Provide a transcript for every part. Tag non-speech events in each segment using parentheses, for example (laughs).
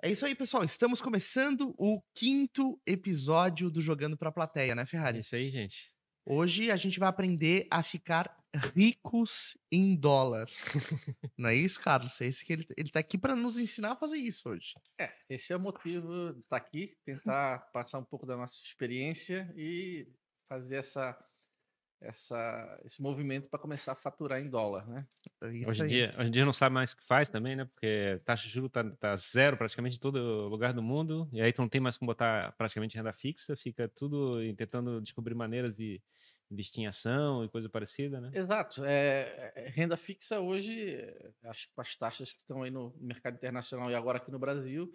É isso aí, pessoal. Estamos começando o quinto episódio do Jogando para a Plateia, né, é Ferrari? É isso aí, gente. Hoje a gente vai aprender a ficar ricos em dólar. (laughs) Não é isso, Carlos? É isso que ele, ele tá aqui para nos ensinar a fazer isso hoje. É, esse é o motivo de estar tá aqui, tentar passar um pouco da nossa experiência e fazer essa essa, esse movimento para começar a faturar em dólar, né? É hoje, em dia, hoje em dia não sabe mais o que faz também, né? Porque taxa de juros tá, tá, zero praticamente em todo lugar do mundo, e aí tu não tem mais como botar praticamente renda fixa, fica tudo tentando descobrir maneiras de investir em ação e coisa parecida, né? Exato. É, é renda fixa hoje, acho que as taxas que estão aí no mercado internacional e agora aqui no Brasil,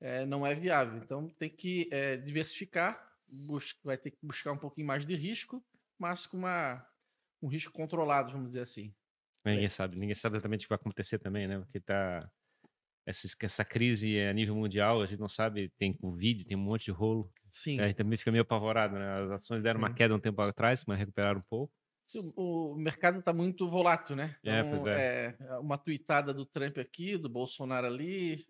é, não é viável. Então tem que é, diversificar, vai ter que buscar um pouquinho mais de risco mas com uma, um risco controlado, vamos dizer assim. Ninguém é. sabe, ninguém sabe exatamente o que vai acontecer também, né? Porque tá essa, essa crise é a nível mundial, a gente não sabe, tem Covid, tem um monte de rolo. Sim. A gente também fica meio apavorado, né? As ações deram Sim. uma queda um tempo atrás, mas recuperaram um pouco. Sim, o mercado está muito volátil, né? É, então, é, é. é, uma tuitada do Trump aqui, do Bolsonaro ali,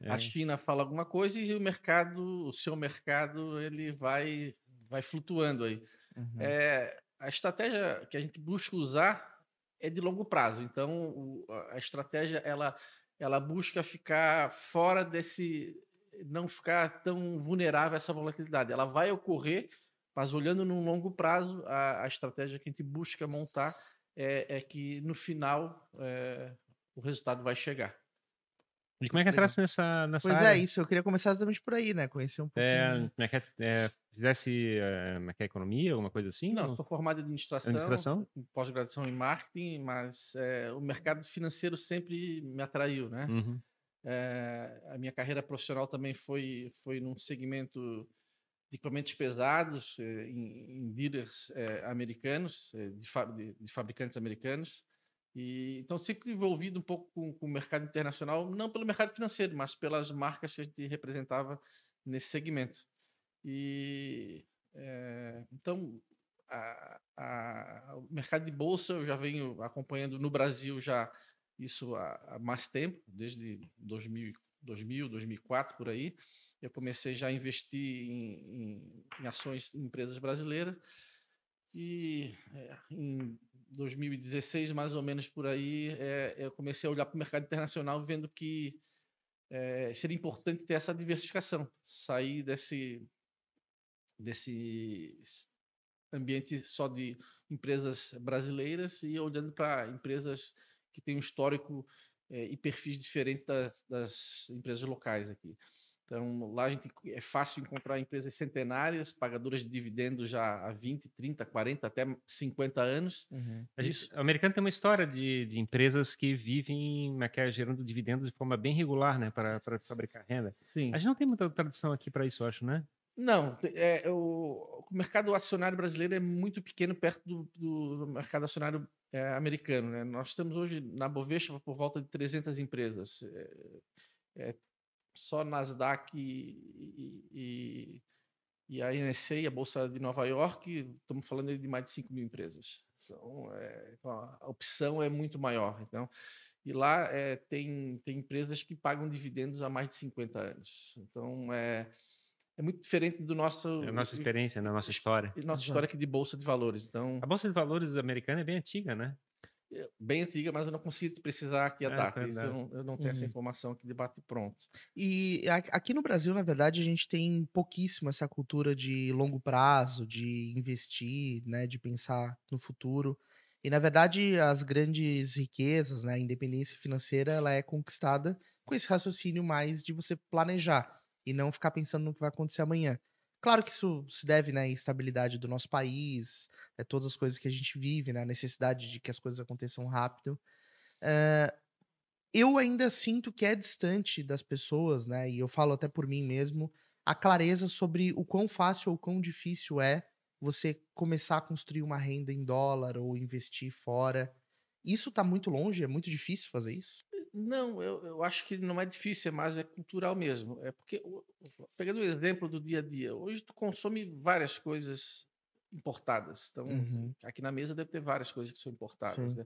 é. a China fala alguma coisa e o mercado, o seu mercado, ele vai, vai flutuando aí. Uhum. É, a estratégia que a gente busca usar é de longo prazo. Então, o, a estratégia ela, ela busca ficar fora desse, não ficar tão vulnerável a essa volatilidade. Ela vai ocorrer, mas olhando no longo prazo, a, a estratégia que a gente busca montar é, é que no final é, o resultado vai chegar. E como é que entrasse nessa, nessa pois é, área? Pois é, isso. Eu queria começar exatamente por aí, né? Conhecer um pouco. É, é que é, é fizesse eh, é, que é economia, alguma coisa assim? Não, sou formado em administração, administração? pós-graduação em marketing, mas é, o mercado financeiro sempre me atraiu, né? Uhum. É, a minha carreira profissional também foi, foi num segmento de equipamentos pesados, em, em dealers americanos, de, fa de, de fabricantes americanos. E, então, sempre envolvido um pouco com, com, o mercado internacional, não pelo mercado financeiro, mas pelas marcas que a gente representava nesse segmento. E, é, então, a, a, o mercado de bolsa eu já venho acompanhando no Brasil já isso há, há mais tempo, desde 2000, 2000, 2004, por aí. Eu comecei já a investir em, em, em ações em empresas brasileiras. E é, em 2016, mais ou menos por aí, é, eu comecei a olhar para o mercado internacional vendo que é, seria importante ter essa diversificação, sair desse, desse ambiente só de empresas brasileiras e olhando para empresas que têm um histórico é, e perfis diferentes das, das empresas locais aqui. Então, lá a gente é fácil encontrar empresas centenárias, pagadoras de dividendos já há 20, 30, 40, até 50 anos. Uhum. Isso... O americano tem uma história de, de empresas que vivem é que é, gerando dividendos de forma bem regular, né, para fabricar renda. Sim. A gente não tem muita tradição aqui para isso, eu acho, né? Não, é, o, o, mercado acionário brasileiro é muito pequeno perto do, do mercado acionário é, americano. Né? Nós temos hoje na Bovespa por volta de 300 empresas. É, é só Nasdaq e, e, e a NSE, a Bolsa de Nova York, estamos falando de mais de 5 mil empresas. Então, é, então, a opção é muito maior. Então, e lá é, tem, tem empresas que pagam dividendos há mais de 50 anos. Então, é, é muito diferente do nosso... É a nossa experiência, da né, nossa história. Nossa Exato. história aqui de Bolsa de Valores. Então, a Bolsa de Valores americana é bem antiga, né? Eh, bem antiga, mas eu não consigo precisar aqui a é, data. É, Isso, eu, não, eu, não, tenho uhum. essa informação aqui de bate pronto. E aqui no Brasil, na verdade, a gente tem pouquíssimo essa cultura de longo prazo, de investir, né, de pensar no futuro. E na verdade, as grandes riquezas, né, a independência financeira, ela é conquistada com esse raciocínio mais de você planejar e não ficar pensando no que vai acontecer amanhã. Claro que isso se deve né, à instabilidade do nosso país, né, todas as coisas que a gente vive, né, a necessidade de que as coisas aconteçam rápido. Uh, eu ainda sinto que é distante das pessoas, né? E eu falo até por mim mesmo, a clareza sobre o quão fácil ou quão difícil é você começar a construir uma renda em dólar ou investir fora. Isso está muito longe, é muito difícil fazer isso? Não, eu, eu acho que não é difícil, é mais é cultural mesmo. É porque, pegando o exemplo do dia a dia, hoje tu consome várias coisas importadas. Então, uhum. aqui na mesa deve ter várias coisas que são importadas. Né?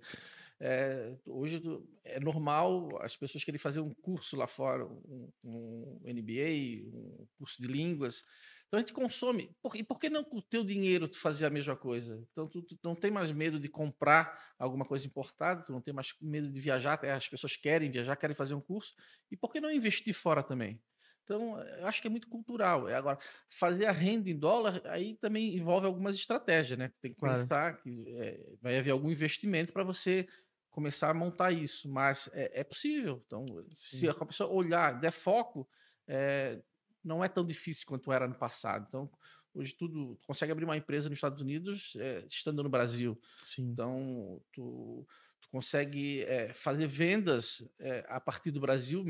É, hoje é normal as pessoas querem fazer um curso lá fora, um, um MBA, um curso de línguas. Então a gente consome. e por que não com o teu dinheiro tu fazer a mesma coisa? Então tu, tu, não tem mais medo de comprar alguma coisa importada, tu não tem mais medo de viajar, as pessoas querem viajar, querem fazer um curso. E por que não investir fora também? Então, eu acho que é muito cultural. É, agora, fazer a renda em dólar aí também envolve algumas estratégias, né? Tem que pensar claro. que é, vai haver algum investimento para você começar a montar isso, mas é, é possível. Então, Sim. se a pessoa olhar, der foco, é, não é tão difícil quanto era no passado. Então, hoje tudo tu consegue abrir uma empresa nos Estados Unidos é, estando no Brasil. Sim. Então, tu, tu consegue é, fazer vendas é, a partir do Brasil,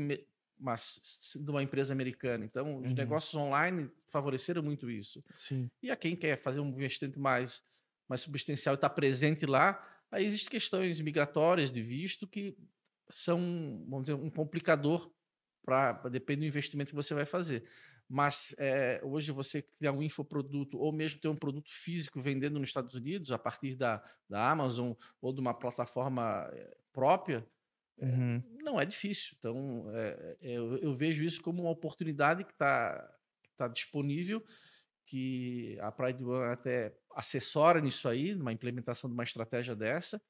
mas de uma empresa americana. Então, os uhum. negócios online favoreceram muito isso. Sim. E a quem quer fazer um investimento mais, mais substancial e estar tá presente lá, aí existem questões migratórias de visto que são, vamos dizer, um complicador depende do investimento que você vai fazer. Mas é, hoje você criar um infoproduto ou mesmo ter um produto físico vendendo nos Estados Unidos a partir da, da Amazon ou de uma plataforma eh, própria, eh, uhum. é, não é difícil. Então, é, eu, eu, vejo isso como uma oportunidade que está tá disponível, que a Pride One até assessora nisso aí, numa implementação de uma estratégia dessa,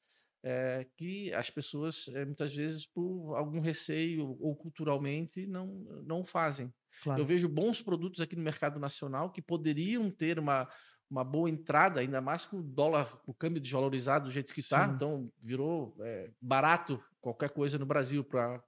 é, que as pessoas, é, muitas vezes, por algum receio ou culturalmente, não, não fazem. Claro. Eu vejo bons produtos aqui no mercado nacional que poderiam ter uma, uma boa entrada, ainda mais com o dólar, o câmbio desvalorizado do jeito que está, então virou é, barato qualquer coisa no Brasil, pra,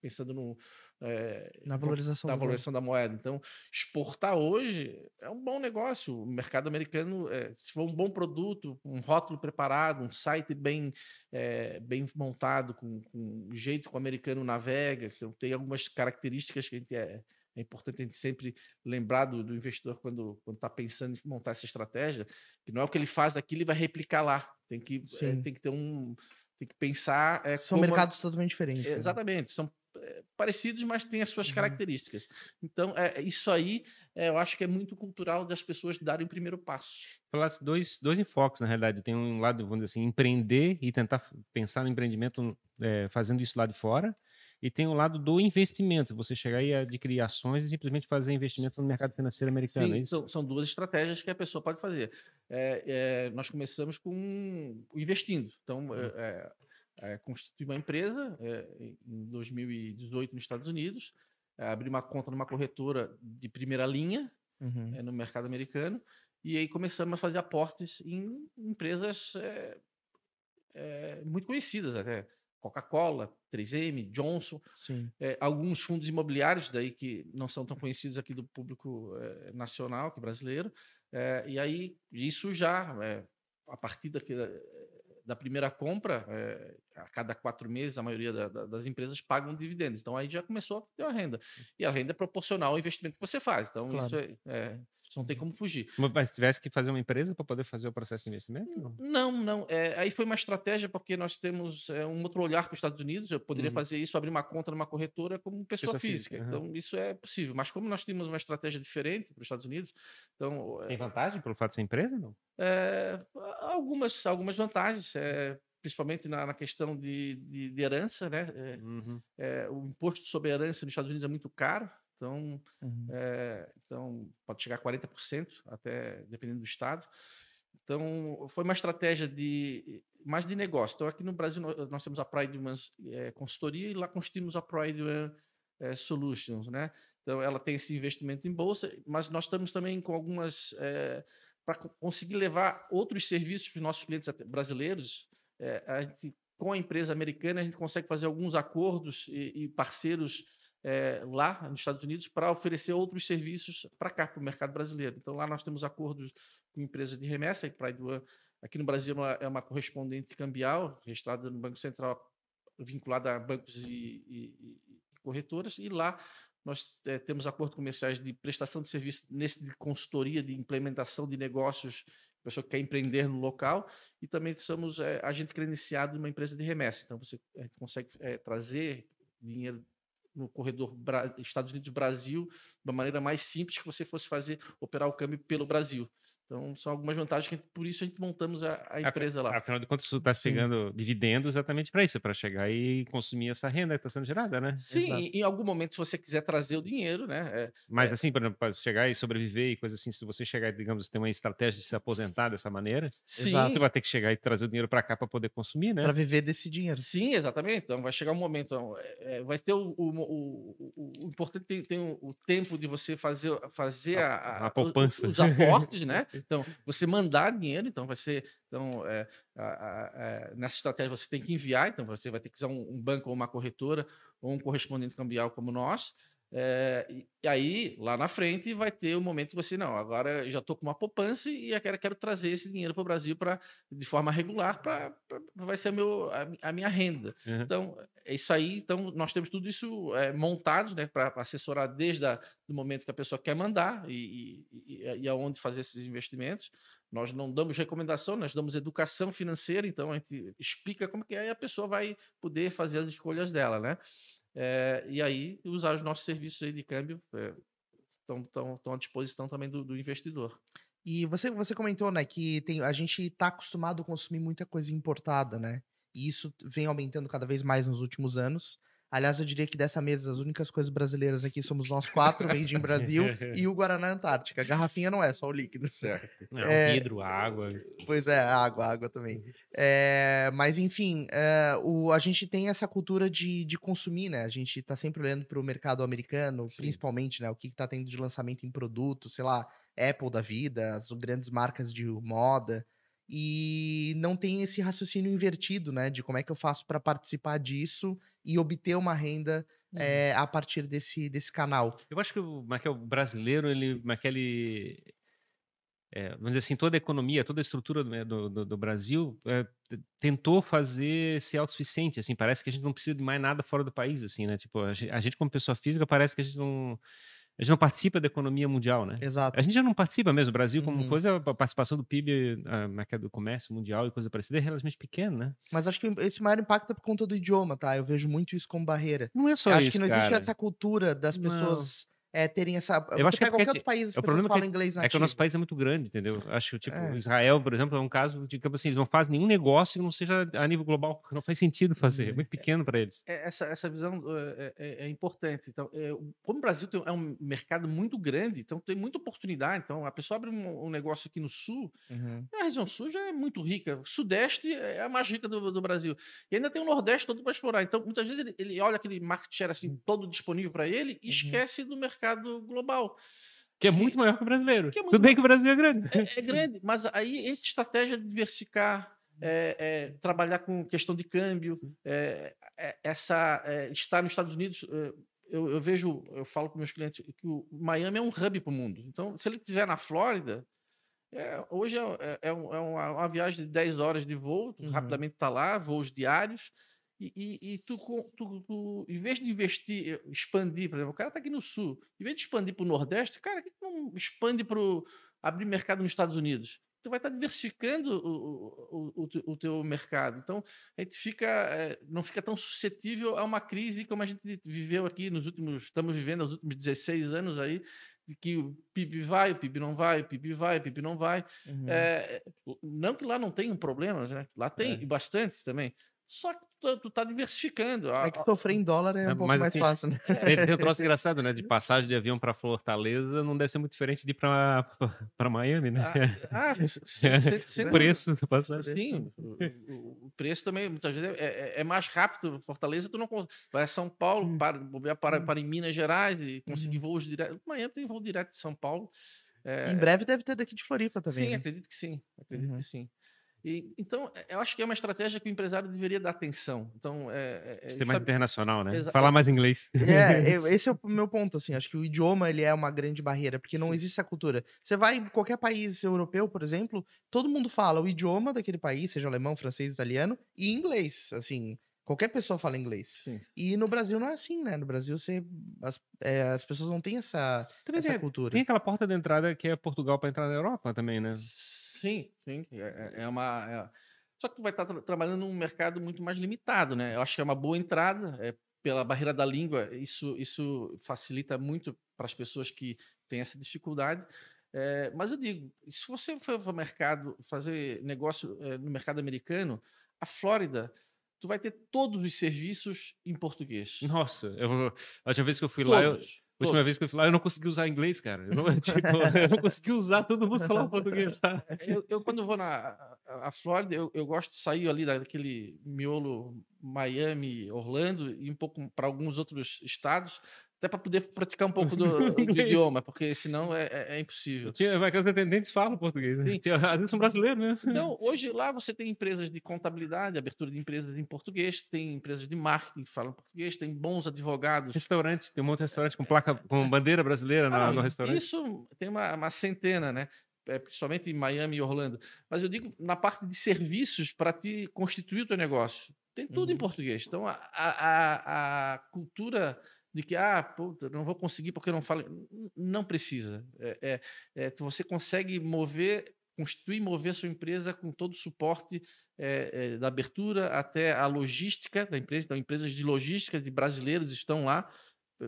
pensando no, é, na valorização, na valorização da moeda. Então, exportar hoje é um bom negócio. O mercado americano, é, se for um bom produto, um rótulo preparado, um site bem, é, bem montado, com, com o jeito que o americano navega, que tem algumas características que a gente é é importante a gente sempre lembrar do, do investidor quando está pensando em montar essa estratégia, que não é o que ele faz aqui, ele vai replicar lá. Tem que, é, tem que ter um. Tem que pensar. É, são mercados totalmente diferentes. É, exatamente. São é, parecidos, mas têm as suas uhum. características. Então, é, é, isso aí é, eu acho que é muito cultural das pessoas darem o primeiro passo. Falasse dois, dois enfoques, na realidade. Tem um lado, vamos dizer assim, empreender e tentar pensar no empreendimento é, fazendo isso lá de fora, e tem o lado do investimento, você chegar e adquirir ações e simplesmente fazer investimentos no mercado financeiro americano. Sim, é são, são, duas estratégias que a pessoa pode fazer. É, é, nós começamos com investindo. Então, hum. é, é, é uma empresa é, em 2018 nos Estados Unidos, abri uma conta numa corretora de primeira linha uhum. no mercado americano, e aí começamos a fazer aportes em empresas muito conhecidas até. Coca-Cola, 3M, Johnson, é, alguns fundos imobiliários daí que não são tão conhecidos aqui do público é, nacional, que brasileiro. É, e aí isso já a partir daqui, da primeira compra, é, a cada quatro meses, a maioria da, da, das empresas pagam dividendos. Então, aí já começou a ter uma renda. E a renda é proporcional ao investimento que você faz. Então, claro. isso é, é, você não tem como fugir. Mas tivesse que fazer uma empresa para poder fazer o processo de investimento? Não, não. É, aí foi uma estratégia, porque nós temos é, um outro olhar para os Estados Unidos. Eu poderia uhum. fazer isso, abrir uma conta numa corretora como pessoa, pessoa física. física. Uhum. Então, isso é possível. Mas como nós temos uma estratégia diferente para os Estados Unidos, então... É tem vantagem pelo fato de ser empresa, não? É, algumas, algumas vantagens é, principalmente na, na questão de, de, de, herança, né? É, uhum. é, o imposto sobre herança nos Estados Unidos é muito caro, então, uhum. é, então pode chegar a 40%, até dependendo do estado. Então, foi uma estratégia de mais de negócio. Então, aqui no Brasil, nós, nós temos a Pride é, Consultoria e lá construímos a Pride é, Solutions, né? Então, ela tem esse investimento em bolsa, mas nós estamos também com algumas... É, para conseguir levar outros serviços para os nossos clientes brasileiros, a gente, com a empresa americana, a gente consegue fazer alguns acordos e, e parceiros é, lá nos Estados Unidos para oferecer outros serviços para cá, para o mercado brasileiro. Então, lá nós temos acordos com empresas de remessa, e Pride One, aqui no Brasil é, é uma, correspondente cambial, registrada no Banco Central, vinculada a bancos e, e, e corretoras, e lá nós é, temos acordos comerciais de prestação de serviço nesse de consultoria, de implementação de negócios, pessoa que quer empreender no local, e também somos é, agente credenciado de uma empresa de remessa. Então, você consegue é, trazer dinheiro no corredor Estados Unidos-Brasil, de uma maneira mais simples que você fosse fazer operar o câmbio pelo Brasil. Então, são algumas vantagens que por isso a gente montamos a, a empresa lá. Afinal de contas, você está chegando Sim. dividendo exatamente para isso, é para chegar e consumir essa renda que está sendo gerada, né? Sim, Exato. em algum momento, se você quiser trazer o dinheiro, né? É, Mas é... assim, para chegar e sobreviver e coisa assim, se você chegar, digamos, ter uma estratégia de se aposentar dessa maneira, Sim. você vai ter que chegar e trazer o dinheiro para cá para poder consumir, né? Para viver desse dinheiro. Sim, exatamente. Então, vai chegar um momento, então, é, é vai ter o, o, o, o, o importante tem, tem o, tempo de você fazer, fazer a, a, a poupança, os aportes, né? (laughs) Então, você mandar dinheiro, então vai ser. Então, é, a, a, a, é, nessa estratégia você tem que enviar, então você vai ter que usar um, um banco ou uma corretora ou um correspondente cambial como nós. É, e aí, lá na frente, vai ter o um momento que você, não, agora eu já estou com uma poupança e quero trazer esse dinheiro para o Brasil pra, de forma regular, pra, pra vai ser meu, a, a minha renda. Uhum. Então, é isso aí. Então, nós temos tudo isso é, eh, montado né, para assessorar desde o momento que a pessoa quer mandar e, e, e, e aonde fazer esses investimentos. Nós não damos recomendação, nós damos educação financeira, então a gente explica como que é e a pessoa vai poder fazer as escolhas dela, né? É, e aí usar os nossos serviços aí de câmbio estão eh, é, à disposição também do, do, investidor. E você, você comentou né, que tem, a gente está acostumado a consumir muita coisa importada, né? E isso vem aumentando cada vez mais nos últimos anos. Aliás, eu diria que dessa mesa, as únicas coisas brasileiras aqui somos nós quatro, made in Brasil, (laughs) e o Guaraná Antártica. A garrafinha não é só o líquido. Certo. Não, é, é vidro, água. Pois é, água, água também. Uhum. É, mas, enfim, é, o, a gente tem essa cultura de, de consumir, né? A gente está sempre olhando para o mercado americano, Sim. principalmente, né? O que está tendo de lançamento em produto, sei lá, Apple da vida, as grandes marcas de moda e não tem esse raciocínio invertido, né? De como é que eu faço para participar disso e obter uma renda uhum. é, a partir desse, desse canal. Eu acho que o, Marquel, o brasileiro, ele, mas ele, é, vamos dizer assim, toda a economia, toda a estrutura né, do, do, do Brasil é, tentou fazer ser autossuficiente, assim, parece que a gente não precisa de mais nada fora do país, assim, né? Tipo, a gente, a gente como pessoa física parece que a gente não a gente não participa da economia mundial, né? Exato. A gente já não participa mesmo. O Brasil, como uhum. coisa, a participação do PIB na é queda é, do comércio mundial e coisa parecida é relativamente pequena, né? Mas acho que esse maior impacto é por conta do idioma, tá? Eu vejo muito isso como barreira. Não é só isso, isso. Acho que não existe cara. essa cultura das pessoas é, terem essa. Eu acho que é qualquer outro é país é as fala pessoas falam é inglês nativo. É que o nosso país é muito grande, entendeu? Acho que, tipo, é. Israel, por exemplo, é um caso de que tipo assim, eles não fazem nenhum negócio que não seja a nível global, não faz sentido fazer, é uhum. muito pequeno para eles. Essa, essa visão eh, é, importante. Então, como o Brasil tem, é um mercado muito grande, então tem muita oportunidade. Então, a pessoa abre um, um negócio aqui no sul, uhum. a região sul já é muito rica. O Sudeste é a mais rica do, do Brasil. E ainda tem o Nordeste todo para explorar. Então, muitas vezes ele, ele, olha aquele market share assim, hum. todo disponível para ele e uhum. esquece do mercado mercado global. Que é muito maior que o brasileiro. Que é Tudo bem que o Brasil é grande. É, é grande, mas aí entre estratégia de diversificar, é, é, trabalhar com questão de câmbio, é, é, essa, estar nos Estados Unidos. Eu, eu, vejo, eu falo com meus clientes que o Miami é um hub para o mundo. Então, se ele estiver na Flórida, é, hoje é, é, é uma, uma, viagem de 10 horas de voo, uhum. rapidamente está lá, voos diários. E, e, e tu, tu, tu, em vez de investir, eh, expandir, por exemplo, o cara está aqui no sul, em vez de expandir para o Nordeste, cara, que não expande para abrir mercado nos Estados Unidos? Tu vai estar tá diversificando o, o, o, o, teu mercado. Então, a gente fica, eh, não fica tão suscetível a uma crise como a gente viveu aqui nos últimos, estamos vivendo nos últimos 16 anos aí, de que o PIB vai, o PIB não vai, o PIB vai, o PIB não vai. Uhum. É, não que lá não tenha um problema, né? lá tem, é. e bastante também. Só que tu, tá, tu tá diversificando. É que sofrer em dólar é, é um pouco mais assim, fácil, né? Tem, tem um troço (laughs) engraçado, né? De passagem de avião para Fortaleza não deve ser muito diferente de ir para (laughs) Miami, né? Ah, ah sim, (laughs) preço da Sim, o, preço também, muitas vezes, é, é, é, mais rápido. Fortaleza, tu não vai a São Paulo, hum. para, para, para em Minas Gerais e conseguir hum. voos direto. Miami tem voo direto de São Paulo. É... Em breve deve ter daqui de Floripa também. Sim, né? acredito que sim. Acredito uhum. que sim. E, então, é, eu acho que é uma estratégia que o empresário deveria dar atenção. Então, é, é, Ser mais tá... internacional, né? Exa... Falar é. mais inglês. É, (laughs) esse é o meu ponto, assim. Acho que o idioma, ele é uma grande barreira, porque Sim. não existe essa cultura. Você vai em qualquer país europeu, por exemplo, todo mundo fala o idioma daquele país, seja alemão, francês, italiano, e inglês, assim. Qualquer pessoa fala inglês. Sim. E no Brasil não é assim, né? No Brasil você, as, é, as pessoas não têm essa, essa tem, cultura. Tem aquela porta de entrada que é Portugal para entrar na Europa também, né? Sim, sim. É, é, é uma. É... Só que tu vai estar tá tra trabalhando num mercado muito mais limitado, né? Eu acho que é uma boa entrada. É, pela barreira da língua, isso, isso facilita muito para as pessoas que têm essa dificuldade. É, mas eu digo, se você for para mercado, fazer negócio é, no mercado americano, a Flórida tu vai ter todos os serviços em português. Nossa, eu, a última vez que eu fui todos, lá, eu, a última vez que eu fui lá, eu não consegui usar inglês, cara. Eu não, (laughs) tipo, eu não consegui usar, todo mundo falava português Tá? Eu, eu, quando vou na a, a Flórida, eu, eu gosto de sair ali daquele miolo Miami, Orlando e um pouco para alguns outros estados até para poder praticar um pouco do, (laughs) do é idioma, porque senão é, é, é impossível. Vai que os atendentes falam português. Né? Às vezes são brasileiros, né? Então, hoje lá você tem empresas de contabilidade, abertura de empresas em português, tem empresas de marketing que falam português, tem bons advogados. Restaurante, tem um monte de restaurante com placa, com bandeira brasileira ah, no, no restaurante. Isso tem uma, uma centena, né? É, principalmente em Miami e Orlando. Mas eu digo na parte de serviços para te constituir o teu negócio. Tem tudo uhum. em português. Então, a, a, a cultura de que, ah, puta, não vou conseguir porque eu não falo. Não precisa. É, é, é, você consegue mover, constituir mover sua empresa com todo o suporte é, é, da abertura até a logística da empresa. Então, empresas de logística de brasileiros estão lá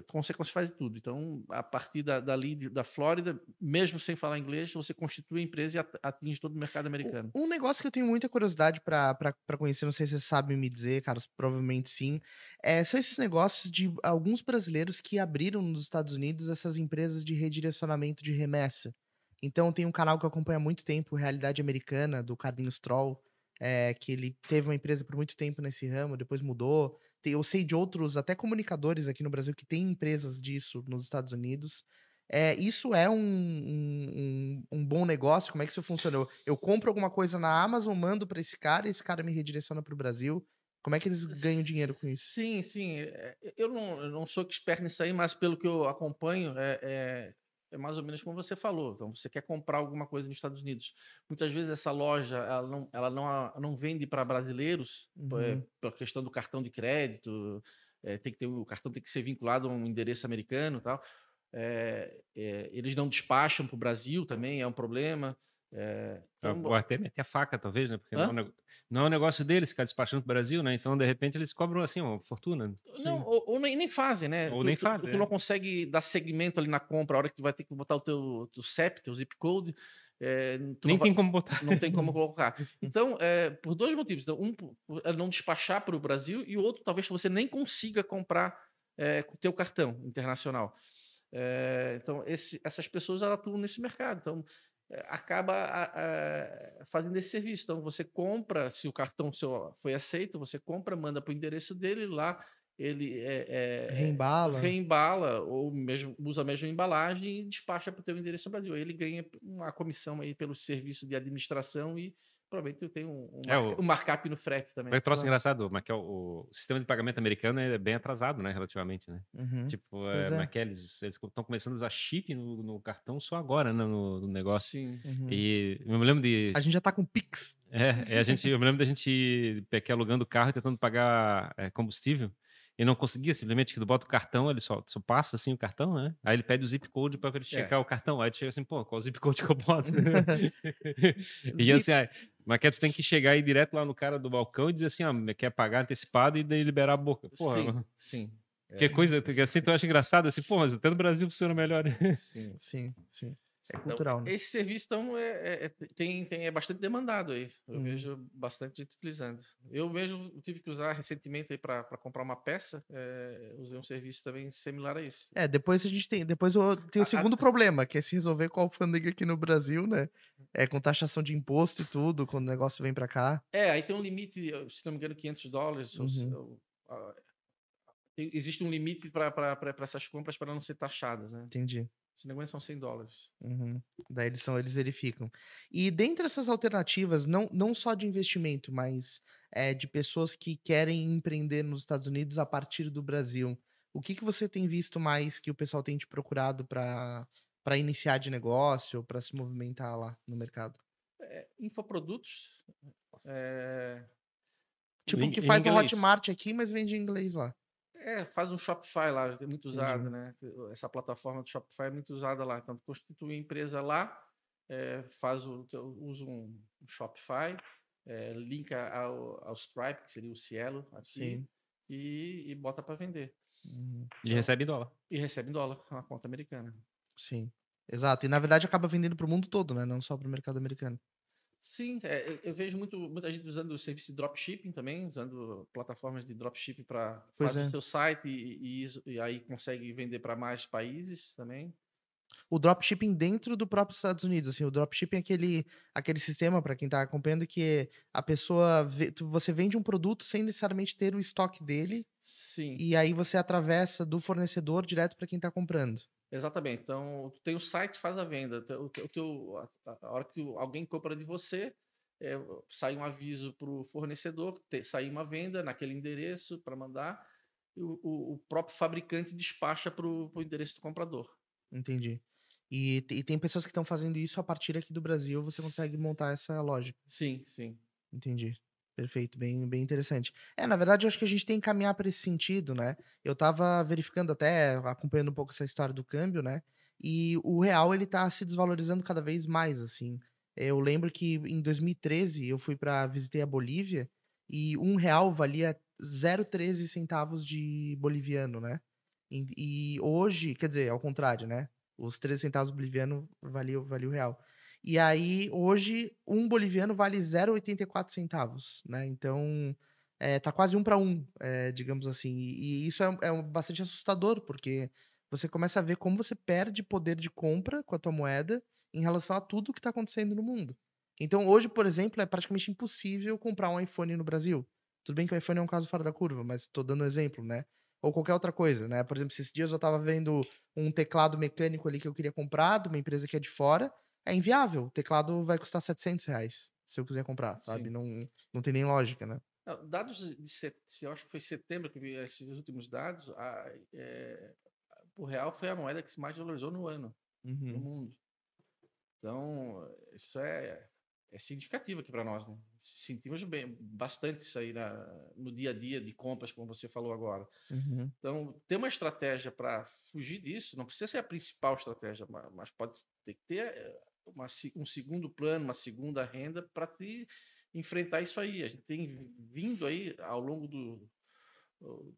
consequência faz tudo. Então, a partir da, dali, da Flórida, mesmo sem falar inglês, você constitui a empresa e atinge todo o mercado americano. Um negócio que eu tenho muita curiosidade para conhecer, não sei se vocês sabem me dizer, cara. provavelmente sim, é, são esses negócios de alguns brasileiros que abriram nos Estados Unidos essas empresas de redirecionamento de remessa. Então, tem um canal que eu acompanho há muito tempo, Realidade Americana, do Carlinhos Troll, é, que ele teve uma empresa por muito tempo nesse ramo, depois mudou, eu sei de outros, até comunicadores aqui no Brasil, que têm empresas disso nos Estados Unidos. É, isso é um, um, um, bom negócio? Como é que isso funcionou? Eu, compro alguma coisa na Amazon, mando para esse cara, esse cara me redireciona para o Brasil. Como é que eles ganham dinheiro com isso? Sim, sim. É, eu não, eu não sou expert nisso aí, mas pelo que eu acompanho, é, é, é mais ou menos como você falou. Então, você quer comprar alguma coisa nos Estados Unidos. Muitas vezes essa loja ela não, ela não, não vende para brasileiros, é, uhum. por questão do cartão de crédito, é, tem que ter, o cartão tem que ser vinculado a um endereço americano tal. É, é, eles não despacham para o Brasil também, é um problema. É, então, Ou até meter a faca, talvez, né? Porque não é, não é um negócio deles ficar tá despachando para o Brasil, né? Então, de repente, eles cobram assim uma fortuna. Não, ou, ou, nem fazem, né? Ou tu, nem fazem. Tu, tu é. não consegue dar segmento ali na compra, a hora que tu vai ter que botar o teu, teu CEP, teu zip code. É, nem tem vai, como botar. Não tem como (laughs) colocar. Então, é, por dois motivos. Então, um, é não despachar para o Brasil, e outro, talvez você nem consiga comprar é, com o teu cartão internacional. É, então, esse, essas pessoas atuam nesse mercado. Então, acaba a, a, fazendo esse serviço. Então, você compra, se o cartão seu foi aceito, você compra, manda para o endereço dele lá, ele é, é, reembala. reembala ou mesmo usa a mesma embalagem e despacha para o teu endereço no Brasil. Aí ele ganha uma comissão aí pelo serviço de administração e, provavelmente tem um, um, é, o, um markup no frete também. Mas troço engraçado, mas que é o, o, sistema de pagamento americano é bem atrasado, né? Relativamente, né? Uhum. Tipo, é, é. Que eles estão começando a usar chip no, no cartão só agora, né? No, no negócio. Sim. Uhum. E eu me lembro de. A gente já tá com Pix. É, é a gente, eu me lembro da gente que alugando o carro e tentando pagar é, combustível e não conseguia, simplesmente que tu bota o cartão, ele só, só, passa assim o cartão, né? Aí ele pede o zip code para verificar é. o cartão. Aí tu chega assim, pô, qual zip code que eu boto? (laughs) (laughs) e zip. assim, aí, mas que tu tem que chegar aí direto lá no cara do balcão e dizer assim, ah, quer pagar antecipado e daí liberar a boca. Porra, sim, sim. Que é, coisa, é assim, tu acha engraçado, assim, pô, mas até no Brasil funciona melhor. Sim, sim, sim. É então, né? Esse serviço então, é, é, é, tem, tem, é bastante demandado aí. Eu uhum. vejo bastante gente utilizando. Eu mesmo tive que usar recentemente para comprar uma peça, é, usei um serviço também similar a esse. É, depois a gente tem. Depois tem o a, segundo a... problema, que é se resolver com a alfândega aqui no Brasil, né? É com taxação de imposto e tudo, quando o negócio vem para cá. É, aí tem um limite, se não me engano, 500 dólares. Uhum. Ou, ah, existe um limite para essas compras para não ser taxadas, né? Entendi. Se não são 100 dólares. Uhum. Daí eles, são, eles verificam. E dentre essas alternativas, não, não só de investimento, mas é, de pessoas que querem empreender nos Estados Unidos a partir do Brasil, o que, que você tem visto mais que o pessoal tem te procurado para iniciar de negócio, para se movimentar lá no mercado? É, infoprodutos. É... Tipo, que faz o Hotmart aqui, mas vende em inglês lá. É, faz um Shopify lá, é muito uhum. usado, né? Essa plataforma do Shopify é muito usada lá. Então, constitui empresa lá, é, faz o, usa um Shopify, é, linka ao, ao Stripe, que seria o Cielo, assim, e, e bota para vender. Uhum. E recebe em dólar. E recebe em dólar, uma conta americana. Sim, exato. E na verdade acaba vendendo para o mundo todo, né? Não só para o mercado americano. Sim, é, eu vejo muito, muita gente usando o serviço de dropshipping também, usando plataformas de dropshipping para fazer é. o seu site e, e, e aí consegue vender para mais países também. O dropshipping dentro do próprio Estados Unidos, assim, o dropshipping é aquele, aquele sistema, para quem está acompanhando, que a pessoa, vê, você vende um produto sem necessariamente ter o estoque dele. Sim. E aí você atravessa do fornecedor direto para quem está comprando. Exatamente. Então, tu tem o site faz a venda. Então, o teu, a, hora que alguém compra de você, é, sai um aviso para o fornecedor, te, sai uma venda naquele endereço para mandar, e o, o, próprio fabricante despacha para o endereço do comprador. Entendi. E, e tem pessoas que estão fazendo isso a partir aqui do Brasil, você consegue montar essa loja. Sim, sim. Entendi. Perfeito, bem, bem interessante. É, na verdade, eu acho que a gente tem que caminhar para esse sentido, né? Eu estava verificando até, acompanhando um pouco essa história do câmbio, né? E o real, ele está se desvalorizando cada vez mais, assim. Eu lembro que em 2013 eu fui para visitei a Bolívia e um real valia 0,13 centavos de boliviano, né? E, e, hoje, quer dizer, ao contrário, né? Os 13 centavos boliviano valia, valia o real. E aí, hoje, um boliviano vale 0,84 centavos, né? Então, é, tá quase um para um, é, digamos assim. E, e isso é, é, bastante assustador, porque você começa a ver como você perde poder de compra com a tua moeda em relação a tudo que está acontecendo no mundo. Então, hoje, por exemplo, é praticamente impossível comprar um iPhone no Brasil. Tudo bem que o iPhone é um caso fora da curva, mas estou dando um exemplo, né? Ou qualquer outra coisa, né? Por exemplo, esses dias eu estava vendo um teclado mecânico ali que eu queria comprar, de uma empresa que é de fora, é inviável. O teclado vai custar 700 reais se eu quiser comprar, sabe? Não, não tem nem lógica, né? Não, dados de set... eu acho que foi setembro que vi esses últimos dados, a, é... o real foi a moeda que se mais valorizou no ano uhum. no mundo. Então isso é é significativo aqui para nós, né? Sentimos bem, bastante isso aí na, no dia a dia de compras, como você falou agora. Uhum. Então, ter uma estratégia para fugir disso não precisa ser a principal estratégia, mas pode ter que ter eh, uma, um segundo plano, uma segunda renda para enfrentar isso aí. A gente tem vindo aí ao longo do,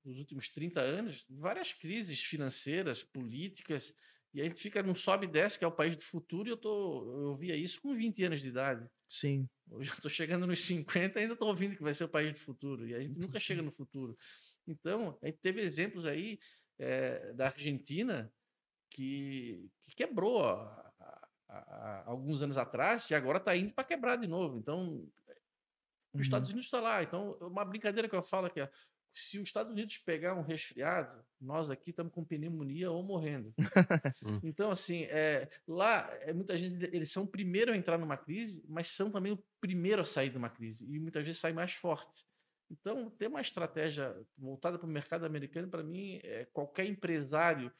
dos últimos 30 anos várias crises financeiras, políticas, e a gente fica num sobe e desce, que é o país do futuro, e eu, tô, eu via isso com 20 anos de idade. Sim. Hoje eu estou chegando nos 50 ainda estou ouvindo que vai ser o país do futuro, e a gente nunca chega no futuro. Então, a gente teve exemplos aí é, da Argentina que, que quebrou a, há, há alguns anos atrás e agora está indo para quebrar de novo. Então, os uhum. Estados Unidos está lá. Então, é uma brincadeira que eu falo que se os Estados Unidos pegar um resfriado, nós aqui estamos com pneumonia ou morrendo. (laughs) Hum. então, assim, é, lá, é, muitas vezes eles são o primeiro a entrar numa crise, mas são também o primeiro a sair de uma crise. E muitas vezes sai mais forte. Então, ter uma estratégia voltada para o mercado americano, para mim, é, qualquer empresário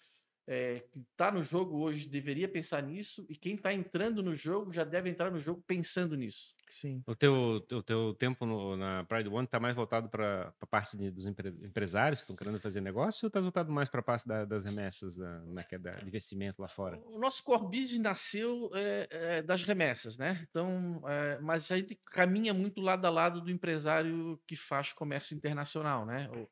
é, que está no jogo hoje deveria pensar nisso, e quem está entrando no jogo já deve entrar no jogo pensando nisso. Sim. O teu, o teu tempo no, na Pride One está mais voltado para a parte de, dos empre, empresários que estão querendo fazer negócio ou está voltado mais para a parte da, das remessas, da, na, é da, de investimento lá fora? O nosso core business nasceu é, é, das remessas, né? Então, é, mas a gente caminha muito lado a lado do empresário que faz comércio internacional, né? O,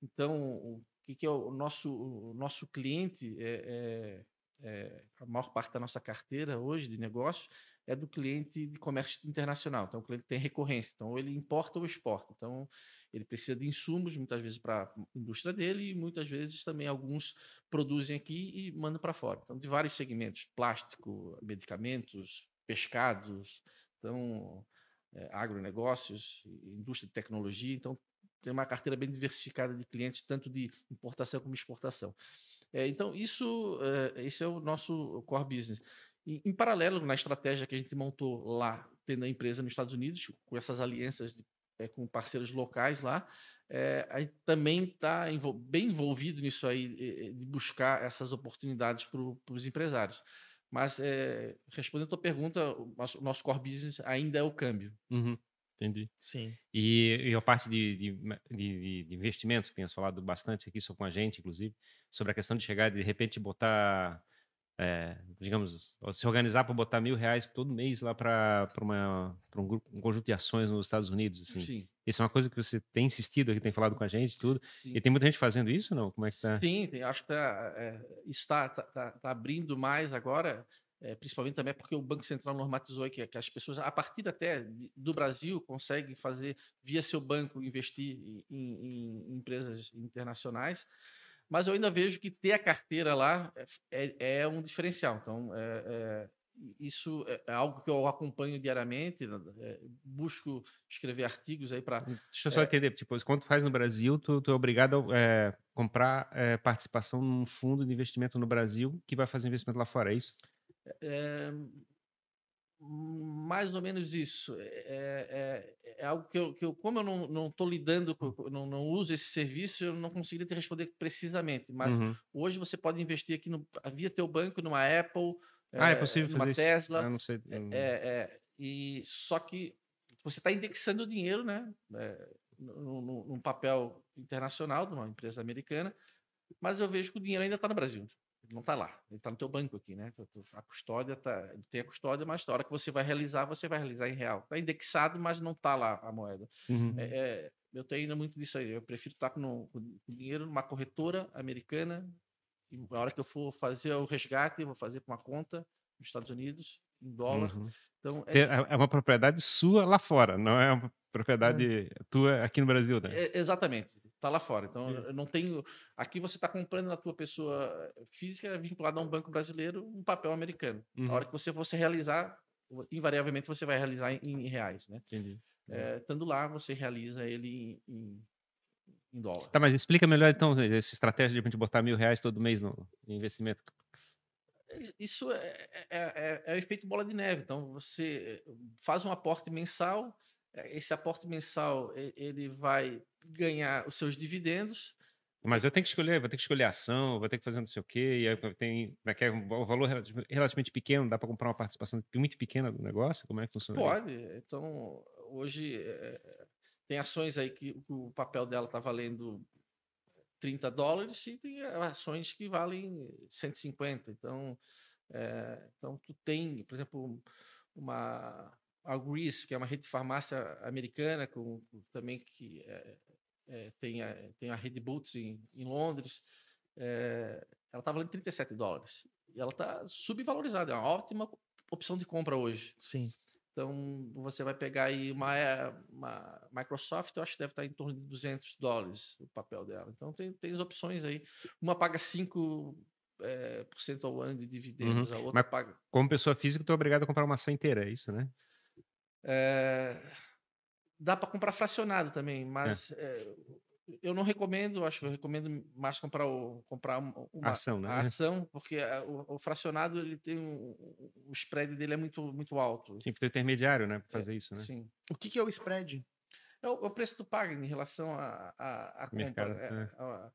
então, que, que é o nosso, o nosso cliente, é, é, é, a maior parte da nossa carteira hoje de negócios é do cliente de comércio internacional. Então, o cliente tem recorrência. Então, ele importa ou exporta. Então, ele precisa de insumos, muitas vezes para a indústria dele, e muitas vezes também alguns produzem aqui e mandam para fora. Então, de vários segmentos: plástico, medicamentos, pescados, então, é, agronegócios, indústria de tecnologia. Então, tem uma carteira bem diversificada de clientes, tanto de importação como exportação. É, então, isso é, esse é o nosso core business. E, em paralelo, na estratégia que a gente montou lá, tendo a empresa nos Estados Unidos, com essas alianças de, é, com parceiros locais lá, é, a gente também está envol bem envolvido nisso aí, de buscar essas oportunidades para os empresários. Mas, é, respondendo a tua pergunta, o nosso, nosso core business ainda é o câmbio. Uhum. Entendi. Sim. E, e a parte de, de, de, de investimento, que tem falado bastante aqui só com a gente, inclusive, sobre a questão de chegar de repente botar, é, digamos, se organizar para botar mil reais todo mês lá para um um conjunto de ações nos Estados Unidos. Assim. Sim. Isso é uma coisa que você tem insistido aqui, tem falado com a gente, tudo. Sim. E tem muita gente fazendo isso, não? Como é que tá? Sim, tem, acho que está é, eh, está tá, tá, tá abrindo mais agora é, principalmente também porque o Banco Central normatizou que, que as pessoas, a partir até do Brasil, conseguem fazer, via seu banco, investir em, em, em empresas internacionais. Mas eu ainda vejo que ter a carteira lá é, é, é um diferencial. Então, é, é isso é, é algo que eu acompanho diariamente, eh, busco escrever artigos aí para... Hum, deixa eu só é... entender, tipo, quando tu faz no Brasil, tu, tu é obrigado a é, comprar é, participação num fundo de investimento no Brasil que vai fazer investimento lá fora, é isso? É, mais ou menos isso. É, é, é, é, algo que eu, que eu, como eu não estou lidando, com, não, não uso esse serviço, eu não conseguiria te responder precisamente. Mas uhum. hoje você pode investir aqui no, via teu banco, numa Apple, ah, é, eh, possível numa fazer Tesla. Isso. Ah, eu não sei. É, é, é, e, só que você está indexando o dinheiro né, num, né, num papel internacional, de uma empresa americana, mas eu vejo que o dinheiro ainda está no Brasil. Ele não está lá, ele está no teu banco aqui, né? A custódia tá, ele tem a custódia, mas na hora que você vai realizar, você vai realizar em real. Está indexado, mas não está lá a moeda. Uhum. É, é, eu tenho ainda muito disso aí. Eu prefiro estar tá com, o dinheiro numa corretora americana e na hora que eu for fazer o resgate, eu vou fazer com uma conta nos Estados Unidos em dólar. Uhum. Então é... É, é... uma propriedade sua lá fora, não é uma propriedade é. tua aqui no Brasil, né? É, exatamente tá lá fora. Então, eu não tenho. Aqui você está comprando na tua pessoa eh, física, é vinculada a um banco brasileiro, um papel americano. Uhum. Na hora que você fosse realizar, invariavelmente você vai realizar em, em reais, né? Entendi. É, estando lá, você realiza ele em, em, dólar. Tá, mas explica melhor então essa estratégia de a gente botar mil reais todo mês no investimento. Isso é, é, é, é o efeito bola de neve. Então, você eh, faz um aporte mensal esse aporte mensal ele vai ganhar os seus dividendos. Mas eu tenho que escolher, vou ter que escolher ação, vou ter que fazer não sei o quê, e aí tem é, é um valor relativamente pequeno, dá para comprar uma participação muito pequena do negócio? Como é que funciona? Pode, então hoje é, tem ações aí que o papel dela está valendo 30 dólares e tem ações que valem 150. Então, é, então tu tem, por exemplo, uma a Greece, que é uma rede de farmácia americana, com, também que é, é, tem, a, tem a rede Boots em, em Londres, é, ela está valendo 37 dólares. E ela está subvalorizada, é uma ótima opção de compra hoje. Sim. Então, você vai pegar aí uma, é, uma Microsoft, eu acho que deve estar tá em torno de 200 dólares o papel dela. Então, tem, tem as opções aí. Uma paga 5 é, por cento ao ano de dividendos, uhum. a outra Mas paga. Como pessoa física, estou obrigado a comprar uma ação inteira, é isso, né? É, dá para comprar fracionado também, é. mas é. eu não recomendo, acho que eu recomendo mais comprar, o, comprar uma ação, né? É. ação porque eh, o, o, fracionado ele tem um, o spread dele é muito, muito alto. Sim, porque tem intermediário, né? Para é, fazer isso, né? Sim. O que, que é o spread? É o, preço do paga em relação à a, a, a, compra.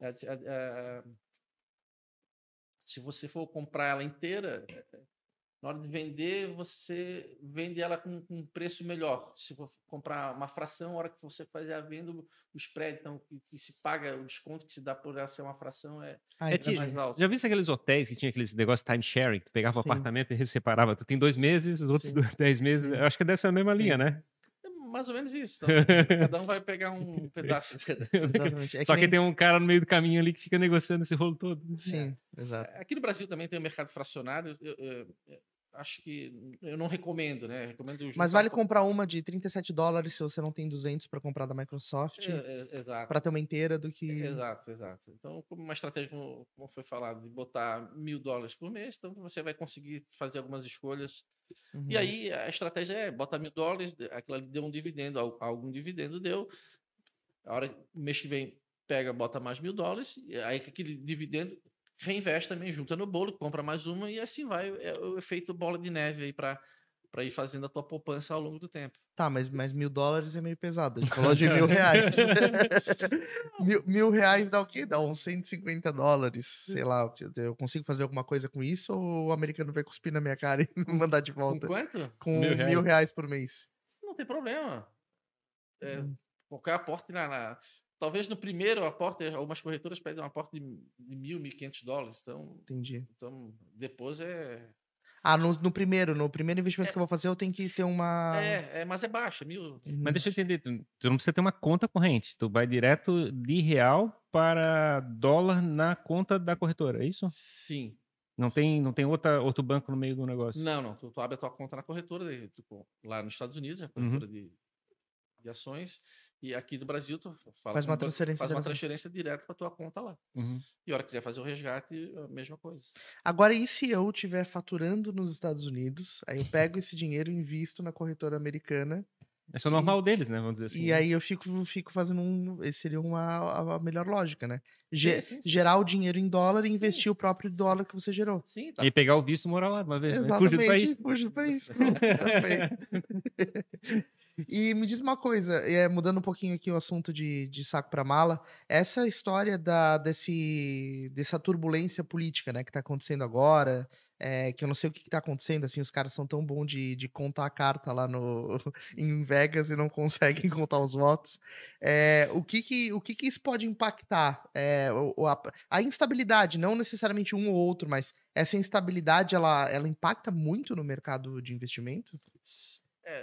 Mercado, é, se você for comprar ela inteira, na hora de vender, você vende ela com, com um preço melhor. Se for comprar uma fração, na hora que você fazer a venda, o spread então, que, que se paga, o desconto que se dá por ela ser uma fração é, ah, é mais alto. Já viste aqueles hotéis que tinha aqueles negócio time sharing, que tu pegava o um apartamento e separava? Tu tem dois meses, os outros (laughs) dez meses. Eu acho que é dessa mesma Sim. linha, né? É mais ou menos isso. (laughs) Então, cada um vai pegar um pedaço. Exatamente. É Só que, nem... que, tem um cara no meio do caminho ali que fica negociando esse rolo todo. Sim, é. exato. Aqui no Brasil também tem o mercado fracionário. Eu, eu, acho que eu não recomendo, né? Recomendo Mas vale com... comprar uma de 37 dólares se você não tem 200 para comprar da Microsoft. É, é, exato. Para ter uma inteira do que. É, exato, exato. Então, como uma estratégia, como, como foi falado, de botar mil dólares por mês, então você vai conseguir fazer algumas escolhas. Uhum. E aí a estratégia é bota mil dólares, aquilo ali deu um dividendo, algum dividendo deu. A hora, mês que vem, pega, bota mais mil dólares, aí aquele dividendo reinveste também, junta no bolo, compra mais uma e assim vai. É o efeito bola de neve aí para para ir fazendo a tua poupança ao longo do tempo. Tá, mas, mas mil dólares é meio pesado. A gente falou de (laughs) mil reais. mil, mil, reais dá o quê? Dá uns 150 dólares. Sei lá, eu consigo fazer alguma coisa com isso ou o americano vai cuspir na minha cara e (laughs) me mandar de volta? Com quanto? Com mil reais, mil reais por mês. Não tem problema. É, hum. Qualquer aporte na, na, Talvez no primeiro, a porta, algumas corretoras pedem uma porta de, de mil, mil e quinhentos dólares. Então, Entendi. Então, depois é. Ah, no, no primeiro, no primeiro investimento é, que eu vou fazer, eu tenho que ter uma. É, é mas é baixa, é mil. Mas deixa eu entender, tu, tu não precisa ter uma conta corrente. Tu vai direto de real para dólar na conta da corretora, é isso? Sim. Não tem, não tem outra, outro banco no meio do negócio? Não, não. Tu, tu abre a tua conta na corretora, tu, lá nos Estados Unidos, é a uhum. corretora uhum. de, de ações e aqui do Brasil, tu faz uma, transferência, faz uma né? transferência direta para tua conta lá. Uhum. E a hora que quiser fazer o resgate, é a mesma coisa. Agora, e se eu estiver faturando nos Estados Unidos, aí eu pego esse dinheiro e invisto na corretora americana. Esse é o normal e, deles, né? Vamos dizer assim. E né? aí eu fico, fico fazendo um. Esse seria uma a melhor lógica, né? Ge, sim, sim, sim. Gerar o dinheiro em dólar e investir o próprio dólar que você gerou. Sim, tá. E pegar o visto e morar lá uma vez. Né? Exatamente, né? Fugiu do país. Fugiu (laughs) do país. (laughs) E me diz uma coisa, é, mudando um pouquinho aqui o assunto de, de saco para mala, essa história da, desse, dessa turbulência política, né, que está acontecendo agora, é, que eu não sei o que, está acontecendo, assim, os caras são tão bons de, de contar a carta lá no, (laughs) em Vegas e não conseguem (laughs) contar os votos. É, o que que, o que que isso pode impactar? É, a, a, instabilidade, não necessariamente um ou outro, mas essa instabilidade, ela, ela impacta muito no mercado de investimento? É,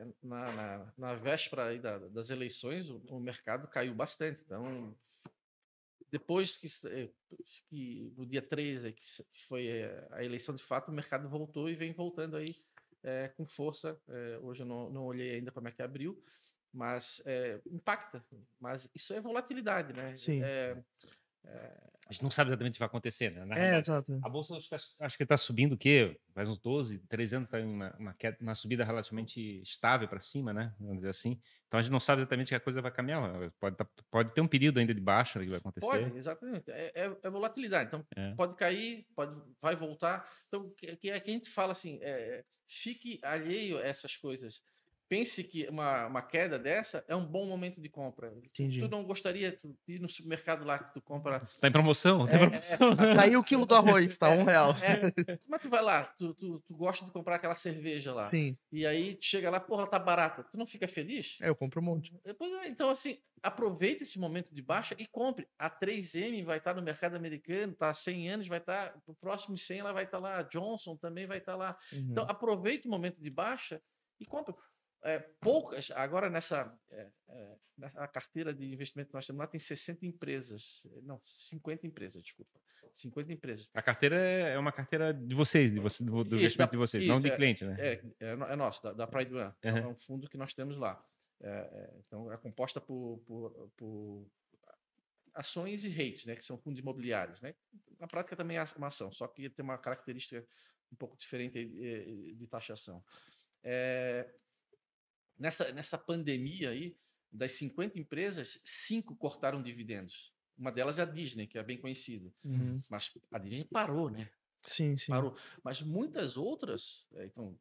é, na, na, na, véspera da, das eleições, o, o, mercado caiu bastante. Então, depois que, eh, que no dia 13, que foi eh, a eleição de fato, o mercado voltou e vem voltando aí é, com força. hoje eu não, não olhei ainda como é que abriu, mas impacta. Mas isso é volatilidade, né? Sim. É, é a gente não sabe exatamente o que vai acontecer, né? Na é, exato. A bolsa acho que está tá subindo o quê? Faz uns 12, 13 anos, está em uma, uma, uma, subida relativamente estável para cima, né? Vamos dizer assim. Então a gente não sabe exatamente que a coisa vai caminhar. Pode, tá, pode ter um período ainda de baixa que vai acontecer. Pode, exatamente. É, é, é volatilidade. Então é. pode cair, pode, vai voltar. Então que, que é a gente fala assim, é, fique alheio a essas coisas pense que uma, uma queda dessa é um bom momento de compra. Entendi. Tu não gostaria de ir no supermercado lá que tu compra. Tá em promoção? Tá em é, é, promoção. É, aí o quilo do arroz, tá? Um (laughs) é. real. É, mas tu vai lá, tu, tu, tu, gosta de comprar aquela cerveja lá. Sim. E aí chega lá, porra, tá barata. Tu não fica feliz? É, eu compro um monte. Depois, então, assim, aproveita esse momento de baixa e compre. A 3M vai estar tá no mercado americano, tá há 100 anos, vai estar. Pro próximo 100 ela vai estar lá. A Johnson também vai estar lá. Uhum. Então, aproveita o momento de baixa e compra é, poucas, agora nessa, é, é, nessa carteira de investimento que nós temos lá, tem 60 empresas, eh, não, 50 empresas, desculpa, 50 empresas. A carteira é, é uma carteira de vocês, de você, do, do isso, investimento da, de vocês, isso, não de é, cliente, né? É, é, é nosso, da, da Pride One, uhum. é um fundo que nós temos lá. então, é composta por, por, por ações e REITs, né, que são fundos imobiliários. Né? Na prática também é uma ação, só que tem uma característica um pouco diferente de, eh, de taxação. É, Nessa, nessa pandemia aí, das 50 empresas, cinco cortaram dividendos. Uma delas é a Disney, que é bem conhecida. Uhum. Mas a Disney parou, né? Sim, sim. Parou. Mas muitas outras, é, então,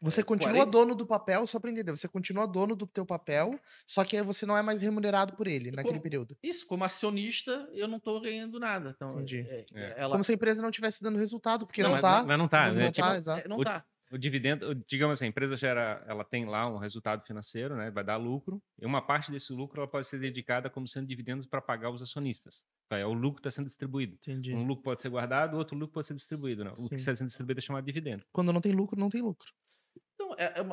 você é, continua 40... dono do papel, só para entender, você continua dono do teu papel, só que você não é mais remunerado por ele naquele como, período. Isso, como acionista, eu não estou ganhando nada. Então, Entendi. É, é, é. Ela... Como se a empresa não estivesse dando resultado, porque não, está. não está, tá, né? Não está, tipo, exato. Não tá. O dividendo, digamos assim, a empresa gera, ela tem lá um resultado financeiro, né? Vai dar lucro, e uma parte desse lucro ela pode ser dedicada como sendo dividendos para pagar os acionistas. Então, é o lucro está sendo distribuído. Entendi. Um lucro pode ser guardado, outro lucro pode ser distribuído. Né? O Sim. que está sendo distribuído é chamado de dividendo. Quando não tem lucro, não tem lucro. Então, é, é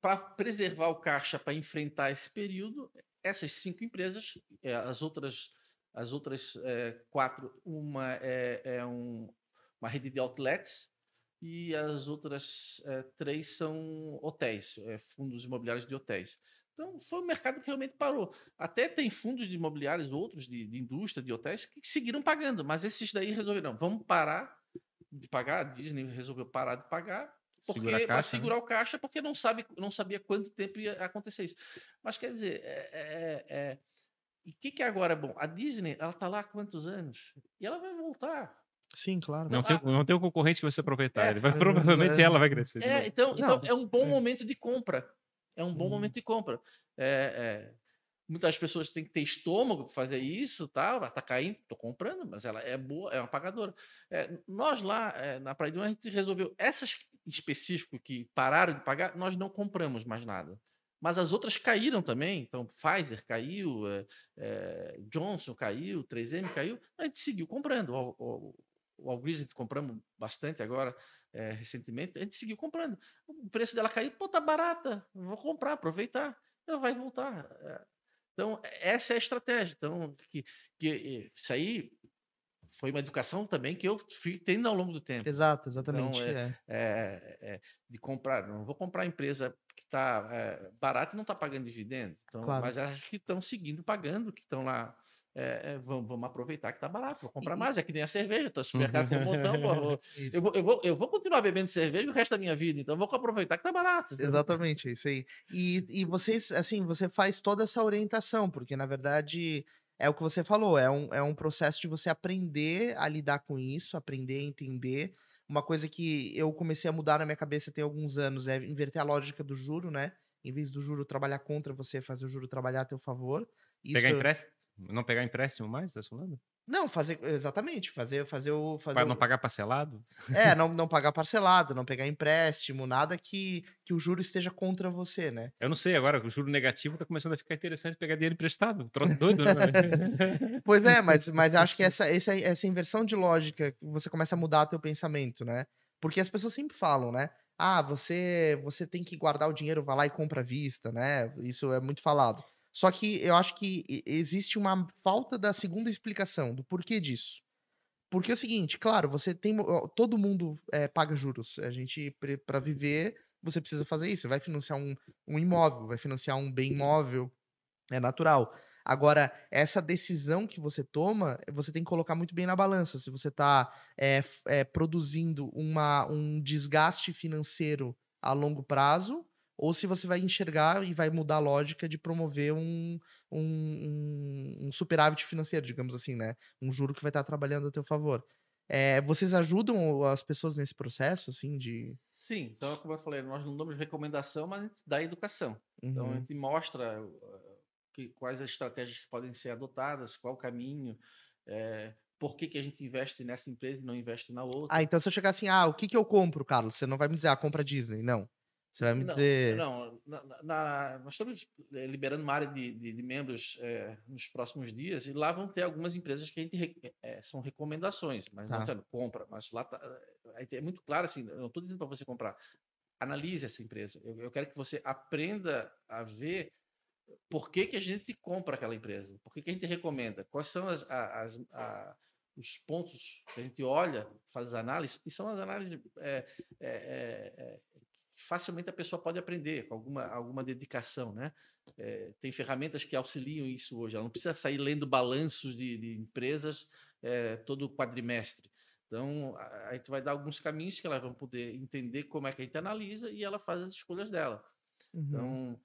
para preservar o caixa para enfrentar esse período, essas cinco empresas, é, as outras, as outras é, quatro, uma é, é um, uma rede de outlets, e as outras é, três são hotéis, é, fundos imobiliários de hotéis. Então, foi um mercado que realmente parou. Até tem fundos de imobiliários, outros de, de indústria, de hotéis, que seguiram pagando, mas esses daí resolveram, vamos parar de pagar, a Disney resolveu parar de pagar, porque Segura para né? segurar né? o caixa, porque não sabe, não sabia quanto tempo ia acontecer isso. Mas quer dizer, é, é, é... é e o que, que é bom? A Disney, ela está lá há quantos anos? E ela vai voltar. Sim, claro. Não, ah, tem, não tem um concorrente que você aproveitar. É, ele vai, é, provavelmente é, ela vai crescer. É, então, então, não, então é um bom é. momento de compra. É um bom hum. momento de compra. É, muitas pessoas têm que ter estômago para fazer isso, tá? tá caindo, tô comprando, mas ela é boa, é uma pagadora. nós lá na Praia do a gente resolveu essas em específico que pararam de pagar, nós não compramos mais nada mas as outras caíram também. Então, Pfizer caiu, é, é, Johnson caiu, 3M caiu. A gente seguiu comprando. O, o, o Algris, compramos bastante agora, é, recentemente, a gente seguiu comprando. O preço dela caiu, pô, tá barata, vou comprar, aproveitar, ela vai voltar. Eh. Então, essa é a estratégia. Então, que, que eh, isso aí foi uma educação também que eu fui tendo ao longo do tempo. Exato, então, exatamente. Então, é, é. É, de comprar, não vou comprar a empresa que está barata e não está pagando dividendo. Então, claro. Mas acho que estão seguindo pagando, que estão lá é, é, vamos, vamos, aproveitar que está barato, vou comprar mais, é que nem a cerveja, tô supermercado tem montão, vou, (laughs) eu, vou, eu, vou, eu vou continuar bebendo cerveja o resto da minha vida, então vou aproveitar que está barato. Exatamente, é isso aí. E, e vocês, assim, você faz toda essa orientação, porque na verdade é o que você falou, é um, é um processo de você aprender a lidar com isso, aprender a entender. Uma coisa que eu comecei a mudar na minha cabeça tem alguns anos é inverter a lógica do juro, né? Em vez do juro trabalhar contra você, fazer o juro trabalhar a teu favor. Isso... Pegar empréstimo? Não pegar empréstimo mais, tá falando? Não, fazer exatamente, fazer fazer o fazer Para não o... pagar parcelado? É, (laughs) não, não pagar parcelado, não pegar empréstimo, nada que, que o juro esteja contra você, né? Eu não sei agora, o juro negativo tá começando a ficar interessante pegar dinheiro emprestado, troço doido, né? (laughs) pois é, mas mas acho que (laughs) essa, essa essa inversão de lógica, você começa a mudar teu pensamento, né? Porque as pessoas sempre falam, né? Ah, você você tem que guardar o dinheiro, vai lá e compra à vista, né? Isso é muito falado. Só que eu acho que existe uma falta da segunda explicação do porquê disso. Porque é o seguinte, claro, você tem. Todo mundo é, paga juros. A gente, para viver, você precisa fazer isso. Você vai financiar um, um imóvel, vai financiar um bem imóvel. É natural. Agora, essa decisão que você toma, você tem que colocar muito bem na balança. Se você está é, é, produzindo uma, um desgaste financeiro a longo prazo ou se você vai enxergar e vai mudar a lógica de promover um, um, um superávit financeiro, digamos assim, né? Um juro que vai estar trabalhando a teu favor. É, vocês ajudam as pessoas nesse processo, assim, de... Sim, então, como eu falei, nós não damos recomendação, mas a gente dá educação. Uhum. Então, a uhum. gente mostra eh, que, quais as estratégias que podem ser adotadas, qual o caminho, é, por que, que a gente investe nessa empresa e não investe na ah, outra. Ah, então se eu chegar assim, ah, o que, que eu compro, Carlos? Você não vai me dizer, ah, compra Disney, não. Você vai me não, dizer. Não, na, na, nós estamos eh, liberando uma área de, de, de membros é, nos próximos dias e lá vão ter algumas empresas que a gente é, são recomendações, mas tá. não sabe, compra. Mas lá tá, é muito claro assim: eu não estou dizendo para você comprar. Analise essa empresa. Eu, eu, quero que você aprenda a ver por que, que a gente compra aquela empresa, por que, que a gente recomenda, quais são as, as, as os pontos que a gente olha, faz as análises, e são as análises é, é, facilmente a pessoa pode aprender com alguma, alguma dedicação, né? É, tem ferramentas que auxiliam isso hoje. Ela não precisa sair lendo balanços de, de empresas é, todo quadrimestre. Então, aí tu vai dar alguns caminhos que elas vão poder entender como é que a gente analisa e ela faz as escolhas dela. Então, uhum. Então,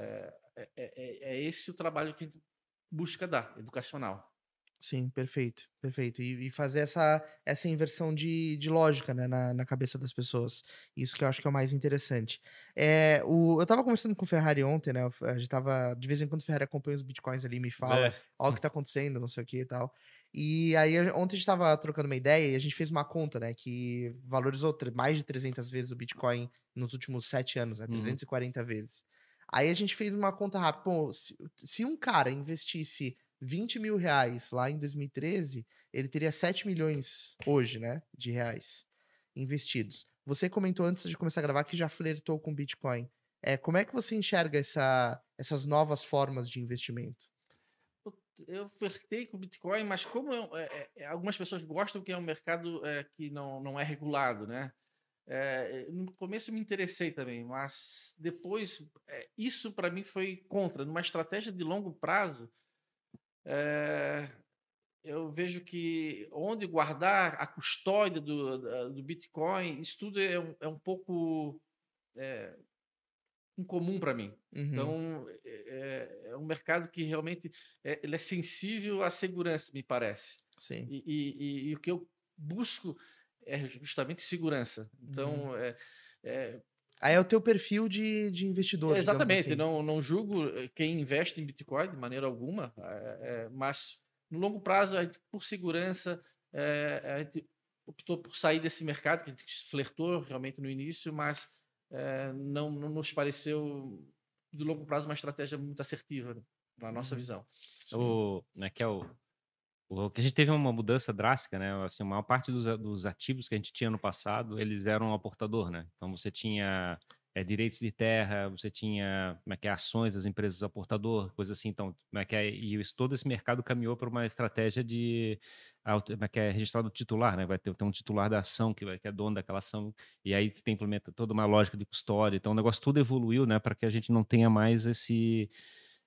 é, é, é, esse o trabalho que a gente busca dar, educacional. Sim, perfeito, perfeito. E, e, fazer essa, essa inversão de, de lógica né, na, na cabeça das pessoas. Isso que eu acho que é o mais interessante. É, o, eu estava conversando com o Ferrari ontem, né? A gente tava. De vez em quando o Ferrari acompanha os bitcoins ali, me fala, é. ó, o que está (laughs) acontecendo, não sei o que e tal. E aí, ontem a gente estava trocando uma ideia e a gente fez uma conta, né? Que valorizou mais de 300 vezes o Bitcoin nos últimos sete anos, né? 340 uhum. vezes. Aí a gente fez uma conta rápida. se, se um cara investisse 20 mil reais lá em 2013, ele teria 7 milhões hoje, né? De reais investidos. Você comentou antes de começar a gravar que já flertou com Bitcoin. É, como é que você enxerga essa, essas novas formas de investimento? Eu flertei com Bitcoin, mas como eu, é, é, é, é, algumas pessoas gostam que é um mercado é, que não, não é regulado, né? no começo me interessei também, mas depois isso para mim foi contra. Numa estratégia de longo prazo, é, eu vejo que onde guardar a custódia do, do Bitcoin, isso tudo é um, é um pouco é, incomum para mim. Uhum. Então, é, é, é, um mercado que realmente é, ele é sensível à segurança, me parece. Sim. E, e, e, e o que eu busco é justamente segurança. Uhum. Então, uhum. é, é Aí é o teu perfil de, de investidor. Exatamente. Assim. Não, não julgo eh, quem investe em Bitcoin de maneira alguma, é, mas no longo prazo, gente, por segurança, é, a gente optou por sair desse mercado, que a gente flertou realmente no início, mas é, não, não, nos pareceu, de longo prazo, uma estratégia muito assertiva, né, na nossa uhum. visão. O, né, que é o, que a gente teve uma mudança drástica, né? Assim, a maior parte dos, dos ativos que a gente tinha no passado, eles eram aportador, né? Então você tinha é, direitos de terra, você tinha como é que é, ações das empresas aportador, coisa assim. Então, como é que é, e isso, todo esse mercado caminhou para uma estratégia de como é que é registrado titular, né? Vai ter, ter um titular da ação que, vai, que é dono daquela ação e aí tem implementa toda uma lógica de custódia. Então, o negócio tudo evoluiu, né? Para que a gente não tenha mais esse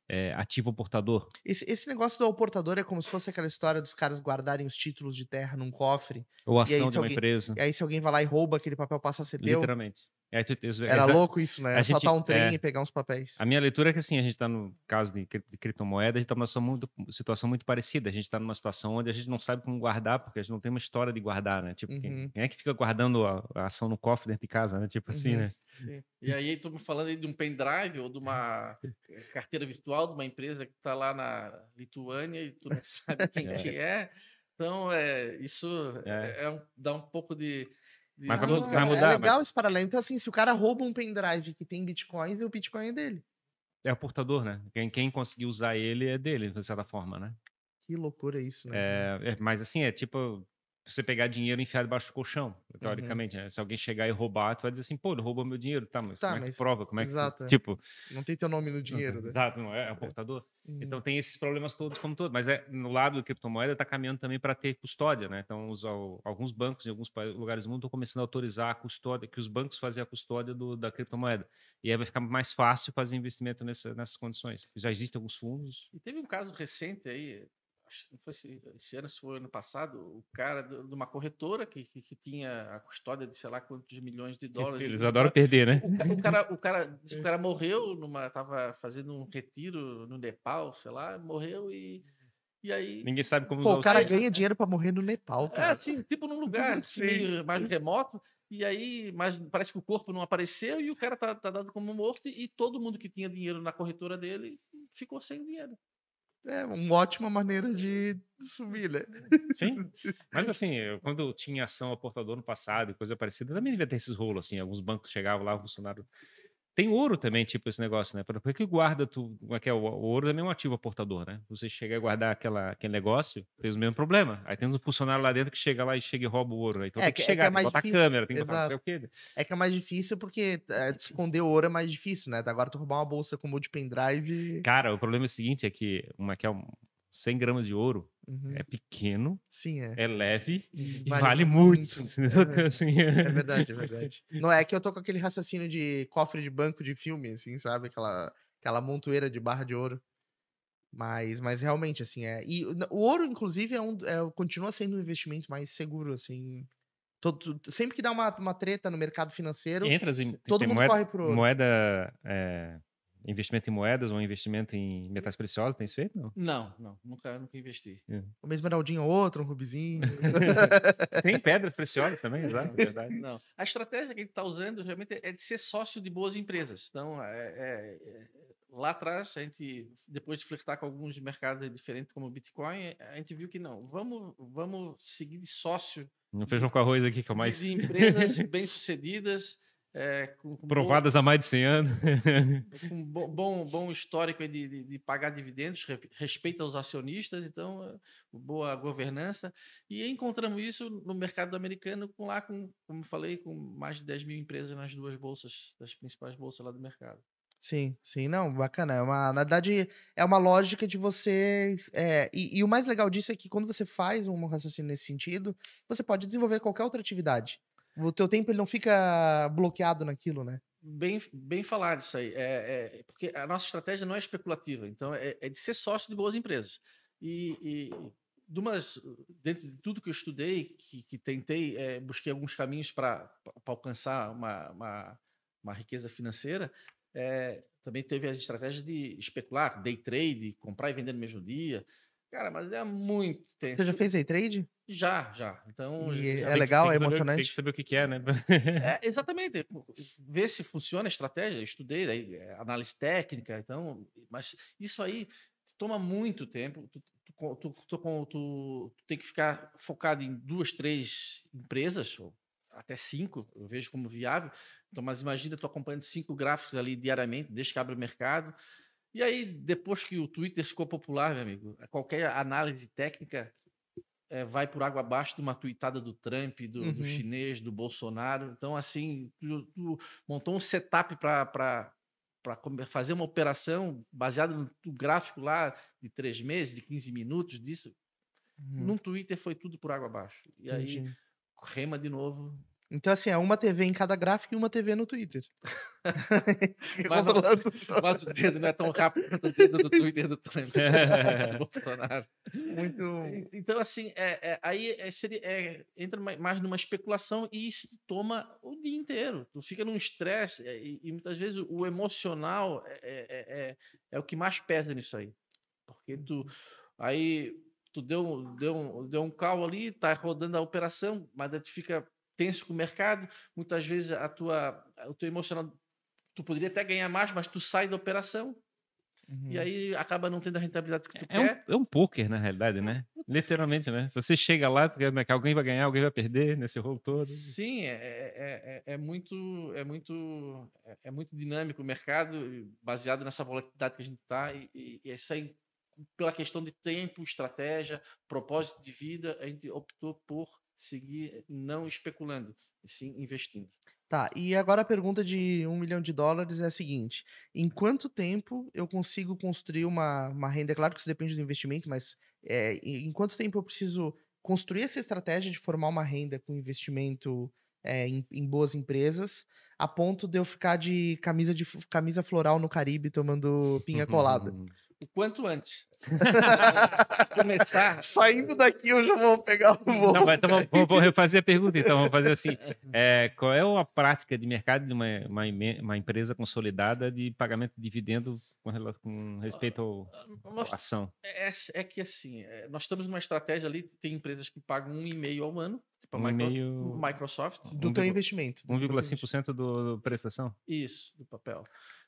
é, eh, ativa o portador. Esse, esse, negócio do ao portador é como se fosse aquela história dos caras guardarem os títulos de terra num cofre. Ou ação aí, de uma alguém, empresa. E aí, se alguém vai lá e rouba aquele papel, passa a ser Literalmente. É, tu, Era louco isso, né? Só gente, tá um trem é, e pegar uns papéis. A minha leitura é que, assim, a gente está no caso de, cri de a gente está numa muito, situação muito, parecida. A gente está numa situação onde a gente não sabe como guardar, porque a gente não tem uma história de guardar, né? Tipo, uhum. quem, quem, é que fica guardando a, a, ação no cofre dentro de casa, né? Tipo assim, uhum. né? Sim. E aí me falando aí de um pendrive ou de uma eh, carteira virtual de uma empresa que está lá na Lituânia e tu não (laughs) sabe quem é. que é. Então, é, isso é. é, é um, dá um pouco de mas vai, né? é é mudar. É legal mas... esse paralelo. Então, assim, se o cara rouba um pendrive que tem bitcoins, o bitcoin é dele. É o portador, né? Quem, quem conseguir usar ele é dele, de certa forma, né? Que loucura isso, né? É, é, mas assim, é tipo, você pegar dinheiro e enfiar debaixo do colchão, uhum. teoricamente, uhum. né? Se alguém chegar e roubar, tu vai dizer assim, pô, roubou meu dinheiro, tá, mas tá, como é mas... que prova? Como é exato, que, é. tipo... Não tem teu nome no dinheiro, não, né? Exato, não é, é, é. portador. Então uhum. tem esses problemas todos como todo, mas é no lado da criptomoeda tá caminhando também para ter custódia, né? Então os, alguns bancos em alguns lugares do mundo estão começando a autorizar a custódia, que os bancos fazem a custódia do, da criptomoeda. E aí vai ficar mais fácil fazer investimento nessa, nessas condições. Já existem alguns fundos. E teve um caso recente aí, não foi esse, esse ano, se foi ano passado, o cara de uma corretora que, que, que, tinha a custódia de sei lá quantos milhões de dólares. Eles adoram perder, né? O, o cara, o cara, (laughs) o cara morreu numa, tava fazendo um retiro no Nepal, sei lá, morreu e e aí. Ninguém sabe como Pô, usar o cara ganha dinheiro para morrer no Nepal. É, cara. É, assim, tipo num (laughs) lugar assim, mais remoto. E aí, mas parece que o corpo não apareceu e o cara tá, tá dado como morto. E todo mundo que tinha dinheiro na corretora dele ficou sem dinheiro é uma ótima maneira de subir, né? Sim. Mas (laughs) assim, eu, quando tinha ação a portador no passado e coisa parecida, também devia ter esses rolos, assim. Alguns bancos chegavam lá, o funcionário tem ouro também, tipo esse negócio, né? Por que guarda tu, como é que é o, ouro também é um ativo aportador, né? Você chega a guardar aquela, aquele negócio, tem o mesmo problema. Aí tem um funcionário lá dentro que chega lá e chega e rouba o ouro, né? Então é, tem que, que chegar, é que é tem que botar difícil. câmera, tem que Exato. botar não sei o quê. Né? É que é mais difícil porque é, esconder o ouro é mais difícil, né? Agora tu roubar uma bolsa com um de pendrive. Cara, o problema é o seguinte: é que uma, que é 100 gramas de ouro é uhum. é pequeno, Sim, é. é leve e vale, vale muito. muito. É, (laughs) assim, é. é. verdade, é verdade. Não é que eu tô com aquele raciocínio de cofre de banco de filme, assim, sabe? Aquela, aquela montoeira de barra de ouro. Mas, mas realmente, assim, é. E o ouro, inclusive, é um, é, continua sendo um investimento mais seguro, assim. Todo, sempre que dá uma, uma treta no mercado financeiro, Entra, todo mundo moeda, corre pro ouro. Moeda é, investimento em moedas ou investimento em metais preciosos, tem feito? Não, não, não nunca, nunca investi. É. Uma esmeraldinha ou outra, um rubizinho. (laughs) tem pedras preciosas também, é exato, é verdade. Não. A estratégia que a gente está usando realmente é de ser sócio de boas empresas. Então, é, é, é lá atrás, a gente, depois de flertar com alguns mercados diferentes como o Bitcoin, a gente viu que não, vamos, vamos seguir de sócio. Não feijão com arroz aqui, que é o mais. De empresas (laughs) bem-sucedidas é, com, com Provadas bom, há mais de 100 anos. (laughs) com bom, bom, histórico de, de, de, pagar dividendos, respeito aos acionistas, então, eh, boa governança. E encontramos isso no mercado americano, com lá, com, como falei, com mais de 10 mil empresas nas duas bolsas, das principais bolsas lá do mercado. Sim, sim, não, bacana. É uma, na verdade, é uma lógica de você. É, e, e, o mais legal disso é que quando você faz um raciocínio nesse sentido, você pode desenvolver qualquer outra atividade o teu tempo ele não fica bloqueado naquilo, né? Bem, bem falar isso aí. É, é porque a nossa estratégia não é especulativa, então é, é de ser sócio de boas empresas. E, e de umas, dentro de tudo que eu estudei, que, que tentei, é, busquei alguns caminhos para alcançar uma, uma, uma, riqueza financeira, é, também teve as estratégias de especular, day trade, comprar e vender no mesmo dia, Cara, mas é muito tempo. Você já fez aí trade? Já, já. Então. E já é legal, é emocionante. tem que saber o que, é, né? (laughs) é, exatamente. Ver se funciona a estratégia. Eu estudei, daí, eh, análise técnica, então. Mas isso aí toma muito tempo. Tu, tu, tu, tu, tu tem que ficar focado em duas, três empresas, ou até cinco, eu vejo como viável. Então, mas imagina, tu acompanhando cinco gráficos ali diariamente, desde que abre o mercado e aí, depois que o Twitter ficou popular, meu amigo, qualquer análise técnica é, vai por água abaixo de uma tuitada do Trump, do, uhum. do chinês, do Bolsonaro. Então, assim, tu, tu montou um setup para fazer uma operação baseada no, no gráfico lá de três meses, de 15 minutos disso. Uhum. Num Twitter foi tudo por água abaixo. E Entendi. aí, rema de novo então, assim, é uma TV em cada gráfico e uma TV no Twitter. (laughs) mas, não, (laughs) mas o dedo não é tão rápido quanto o dedo do Twitter do Trump. É. (laughs) Bolsonaro. Muito. Então, assim, é, é, aí é, seria, é, entra mais numa especulação e isso toma o dia inteiro. Tu fica num estresse é, e, e, muitas vezes o emocional é, é o que mais pesa nisso aí. Porque tu. Uhum. Aí tu deu, deu, deu um, carro ali, tá rodando a operação, mas tu fica tenso com o mercado, muitas vezes a tua, o teu emocional, tu poderia até ganhar mais, mas tu sai da operação uhum. e aí acaba não tendo a rentabilidade que tu é quer. Um, é um poker, na realidade, né? Literalmente, né? Você chega lá, porque alguém vai ganhar, alguém vai perder nesse rolo todo. Sim, é, é, é, muito, é, muito, é muito dinâmico o mercado, baseado nessa volatilidade que a gente está, e, e, e essa pela questão de tempo, estratégia, propósito de vida, a gente optou por seguir eh, não especulando, e sim investindo. Tá, e agora a pergunta de um milhão de dólares é a seguinte: em quanto tempo eu consigo construir uma, uma renda? É claro que isso depende do investimento, mas é, em quanto tempo eu preciso construir essa estratégia de formar uma renda com investimento é, em, em, boas empresas, a ponto de eu ficar de camisa, de camisa floral no Caribe tomando pinha colada? (laughs) o quanto antes. (laughs) começar. Saindo daqui, eu já vou pegar o voo. Não, então vou, vou, refazer a pergunta. Então, vamos fazer assim: é, qual é a prática de mercado de uma, uma, uma empresa consolidada de pagamento de dividendos com, com respeito ah, à ação? É, é, é que assim, é, nós estamos numa estratégia ali, tem empresas que pagam um e-mail ao ano. Tipo um e Microsoft. Do um, teu investimento. 1,5% do, do prestação? Isso, do papel.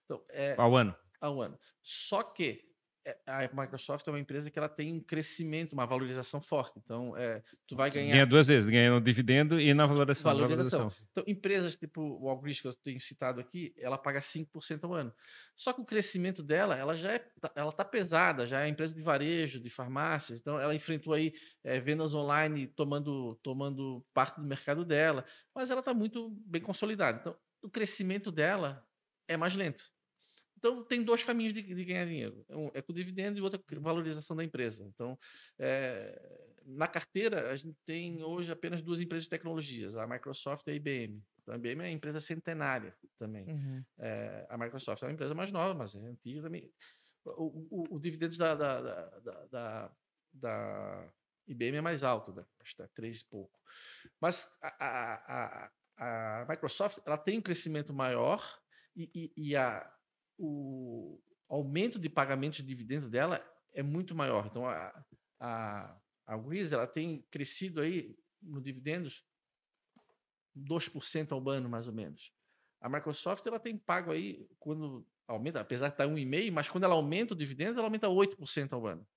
Então, é, ao ano. Ao ano. Só que é, a Microsoft é uma empresa que ela tem um crescimento, uma valorização forte. Então, é, tu vai ganhar... Ganha duas vezes, ganha no dividendo e na valorização. Valorização. valorização. Então, empresas tipo o Walgreens, que eu tenho citado aqui, ela paga 5% ao ano. Só que o crescimento dela, ela já é, tá, ela está pesada, já é empresa de varejo, de farmácias. Então, ela enfrentou aí é, vendas online tomando, tomando parte do mercado dela, mas ela está muito bem consolidada. Então, o crescimento dela é mais lento. Então, tem dois caminhos de, de, ganhar dinheiro. É um é com dividendo e outro é com valorização da empresa. Então, é, na carteira, a gente tem hoje apenas duas empresas de tecnologias, a Microsoft e a IBM. Então, a IBM é uma empresa centenária também. Uhum. É, a Microsoft é uma empresa mais nova, mas é antiga também. O, o, o dividendo da, da, da, da, da IBM é mais alto, né? acho que está três e pouco. Mas a, a, a, a Microsoft ela tem um crescimento maior e, e, e a o aumento de pagamento de dividendo dela é muito maior. Então, a, a, a Greece, ela tem crescido aí no dividendos 2% ao ano, mais ou menos. A Microsoft ela tem pago aí, quando aumenta, apesar de tá estar 1,5%, mas quando ela aumenta o dividendo, ela aumenta 8% ao ano.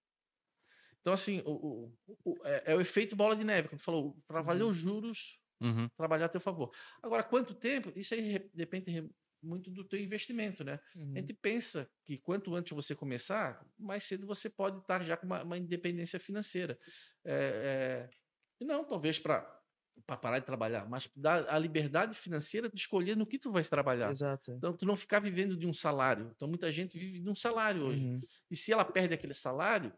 Então, assim, o, o, o, é, é, o efeito bola de neve, como tu falou, para valer uhum. os juros, uhum. trabalhar a teu favor. Agora, quanto tempo? Isso aí, de repente, muito do teu investimento, né? Uhum. A gente pensa que quanto antes você começar, mais cedo você pode estar já com uma, uma independência financeira. É, é, não, talvez para para parar de trabalhar, mas dar a liberdade financeira de escolher no que tu vais trabalhar. Exato. Então, tu não ficar vivendo de um salário. Então, muita gente vive de um salário hoje. Uhum. E se ela perde aquele salário,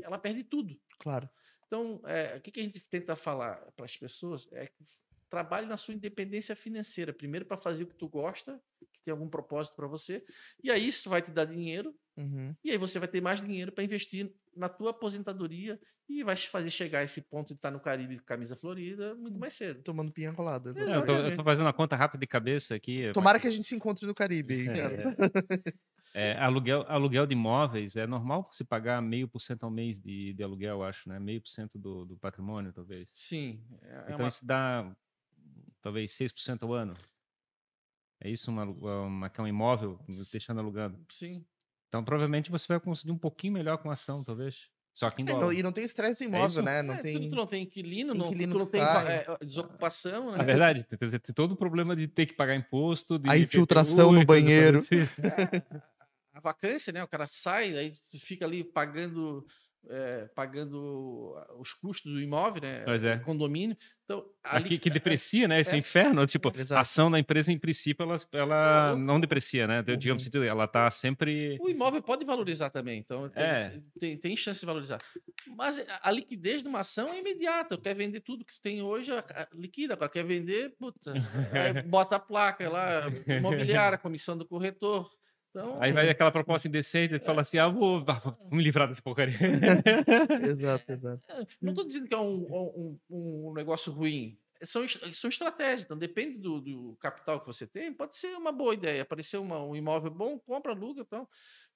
ela perde tudo. Claro. Então, é, o que, que a gente tenta falar para as pessoas é que trabalhe na sua independência financeira. Primeiro para fazer o que tu gosta, que tem algum propósito para você. E aí isso vai te dar dinheiro. Uhum. E aí você vai ter mais dinheiro para investir na tua aposentadoria e vai te fazer chegar a esse ponto de estar tá no Caribe camisa florida muito hum, mais cedo. Tomando pinha colada. É, eu, tô, eu, tô, fazendo uma conta rápida de cabeça aqui. Tomara mas... que a gente se encontre no Caribe. É, é, é, aluguel, aluguel de imóveis, é normal se pagar meio por cento ao mês de, de aluguel, acho, né? Meio por cento do, patrimônio, talvez. Sim. É, é então uma... isso dá talvez 6% ao ano. É isso, uma, ah, uma, que é um imóvel, deixando alugando? Sim. Então, provavelmente você vai conseguir um pouquinho melhor com ação, talvez. Só que em É, não, e não tem estresse do é imóvel, é né? Não é, tem... Tu não tem inquilino, não, tu não tem é, desocupação. É né? É verdade, tem, tem todo o problema de ter que pagar imposto. De, a infiltração no banheiro. Assim. a vacância, né? O cara sai, aí fica ali pagando é, pagando os custos do imóvel, né? Pois é. Condomínio. Então, ali, que deprecia, né? Esse é, inferno. Tipo, a ação da empresa, em princípio, ela, ela uhum. não deprecia, né? Uhum. Digamos assim, ela está sempre. O imóvel pode valorizar também, então tem, é. tem, tem, chance de valorizar. Mas a liquidez de uma ação é imediata. Quer vender tudo que tem hoje, liquida. Agora, quer vender, puta, (laughs) bota a placa lá, (laughs) imobiliária, comissão do corretor então, Aí vai aquela proposta indecente e fala assim: ah, vou, (laughs) vou, me livrar dessa porcaria. (laughs) exato, exato. É, não estou dizendo que é um, um, um negócio ruim. São, são estratégias, então depende do, do, capital que você tem, pode ser uma boa ideia. Aparecer uma, um imóvel bom, compra, aluga e então. tal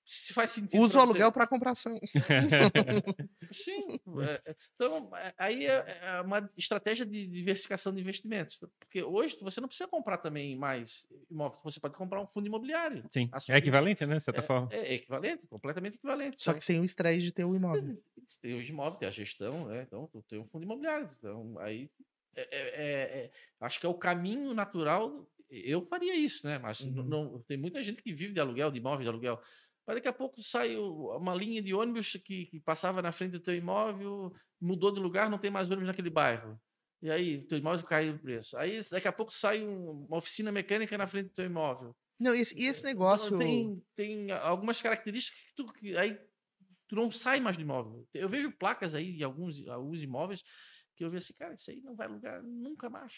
se faz sentido. Usa o aluguel para compração. (laughs) Sim. (laughs) É, é, então, é, aí é uma estratégia de diversificação de investimentos. Porque hoje você não precisa comprar também mais imóvel, você pode comprar um fundo imobiliário. Sim. Assumir. É equivalente, né? De certa é, forma. É equivalente, completamente equivalente. Só então, que sem o estresse de ter o imóvel. Tem o imóvel, tem a gestão, né? Então, tem um fundo imobiliário. Então, aí. É, é, acho que é o caminho natural eu faria isso, né? Mas uhum. não, não, tem muita gente que vive de aluguel, de imóvel de aluguel. Mas daqui a pouco saiu uma linha de ônibus que, que, passava na frente do teu imóvel, mudou de lugar, não tem mais ônibus naquele bairro. E aí, o teu imóvel caiu o preço. Aí, daqui a pouco sai uma oficina mecânica na frente do teu imóvel. Não, e esse, esse, então, negócio. Então, tem, tem algumas características que tu, que, aí, tu não sai mais do imóvel. Eu vejo placas aí de alguns, alguns imóveis que eu vejo assim, cara, isso aí não vai lugar nunca mais.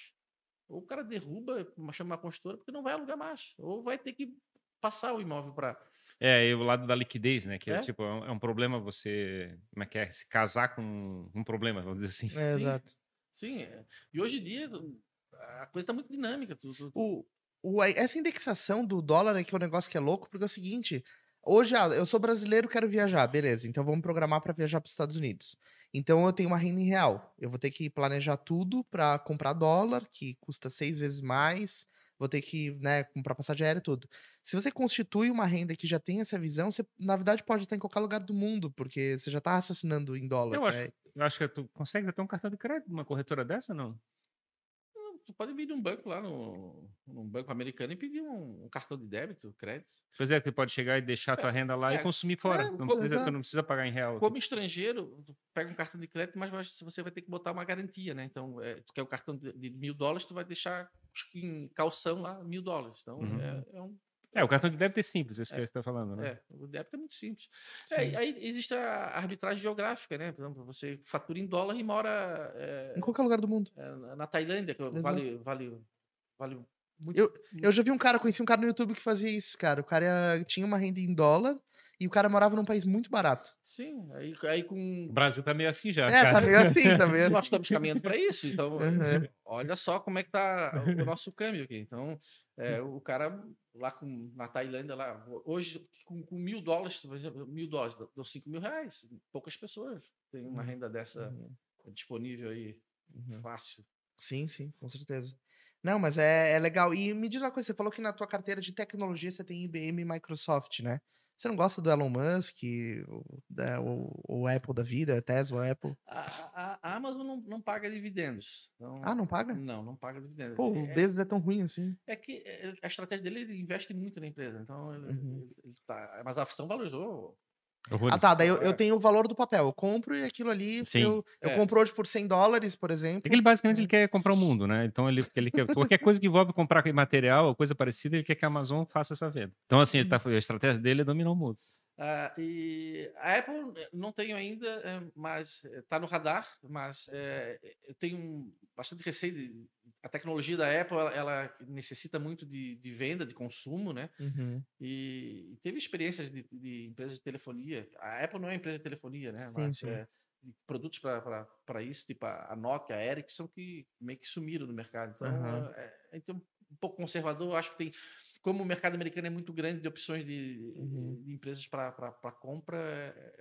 Ou o cara derruba, chama uma construtora porque não vai alugar mais. Ou vai ter que passar o imóvel para é, e o lado da liquidez, né? Que é, é tipo, é, é um, problema você. Como é que é? Se casar com um problema, vamos dizer assim. É, (laughs) exato. Sim. É. E hoje em dia a coisa está muito dinâmica. O, o, essa indexação do dólar é que é um negócio que é louco, porque é o seguinte. Hoje, ah, eu sou brasileiro, quero viajar, beleza. Então vamos programar para viajar para os Estados Unidos. Então eu tenho uma renda em real. Eu vou ter que planejar tudo para comprar dólar, que custa seis vezes mais vou ter que né, comprar passagem aérea e tudo. Se você constitui uma renda que já tem essa visão, você, na verdade, pode estar em qualquer lugar do mundo, porque você já está raciocinando em dólar. Eu, acho, né? eu acho que tu consegue até um cartão de crédito, uma corretora dessa, não? Tu pode vir de um banco lá, no, num banco americano, e pedir um, um, cartão de débito, crédito. Pois é, tu pode chegar e deixar a tua é, renda lá é, e consumir fora. É, não, precisa, não precisa pagar em real. Como estrangeiro, tu pega um cartão de crédito, mas você vai ter que botar uma garantia, né? Então, é, tu quer um cartão de, de mil dólares, tu vai deixar em calção lá, mil dólares. Então, uhum. é, é, um. É, o cartão de débito é simples, isso é, que você está falando, né? É, o débito é muito simples. É, aí existe a arbitragem geográfica, né? Por exemplo, você fatura em dólar e mora. em eh, qualquer lugar do mundo. É, na Tailândia, que vale, vale, vale muito, eu, eu já vi um cara, conheci um cara no YouTube que fazia isso, cara. O cara tinha uma renda em dólar, e o cara morava num país muito barato. Sim, aí, aí com. O Brasil tá meio assim já. É, tá cara. tá meio assim, tá meio (laughs) Nós assim. estamos caminhando para isso. Então, uhum. (laughs) olha só como é que tá o (laughs) nosso câmbio aqui. Então, é, o cara lá com, na Tailândia, lá, hoje, com, com mil dólares, mil dólares, deu cinco mil reais. Poucas pessoas têm uma renda dessa uhum. disponível aí, uhum. fácil. Sim, sim, com certeza. Não, mas é, é legal. E me diz uma coisa, você falou que na tua carteira de tecnologia você tem IBM e Microsoft, né? Você não gosta do Elon Musk, o da, né, Apple da vida, Tesla, Apple? A, a, a Amazon não, não, paga dividendos. Então, ah, não paga? Não, não paga dividendos. Pô, é, o é, Bezos é tão ruim assim. É que é, a estratégia dele, ele investe muito na empresa. Então, ele, uhum. ele tá, mas a ação valorizou Horrores. Ah, tá. Daí eu, eu, tenho o valor do papel. Eu compro e aquilo ali. Sim. Eu, eu é. compro hoje por 100 dólares, por exemplo. É que ele basicamente né? ele quer comprar o mundo, né? Então ele, ele quer. qualquer coisa que envolve comprar material ou coisa parecida, ele quer que a Amazon faça essa venda. Então, assim, tá, a estratégia dele é dominar o mundo. Uh, e a Apple eh, não tenho ainda, eh, mas está eh, no radar. Mas é, eu tenho bastante receio. De, a tecnologia da Apple ela, ela necessita muito de, de, venda, de consumo, né? Uhum. E, teve experiências de, de, empresas de telefonia. A Apple não é empresa de telefonia, né? Mas sim, sim. É, produtos para isso, tipo a Nokia, a Ericsson, que meio que sumiram no mercado. Então, uhum. é, então um pouco conservador. Acho que tem como o mercado americano é muito grande de opções de, uhum. de empresas para compra,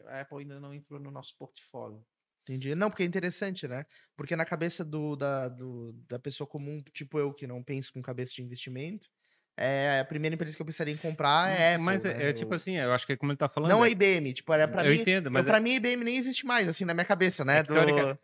a Apple ainda não entrou no nosso portfólio. Entendi. Não, porque é interessante, né? Porque na cabeça do, da, do, da pessoa comum, tipo eu, que não penso com cabeça de investimento, é, a primeira empresa que eu pensaria em comprar é hum, Apple, Mas é, né? é, tipo assim, é, eu acho que é como ele tá falando. Não é... a IBM, tipo, era mim. eu mim. Entendo, então mas para é... mim a IBM nem existe mais, assim, na minha cabeça, é né? Do...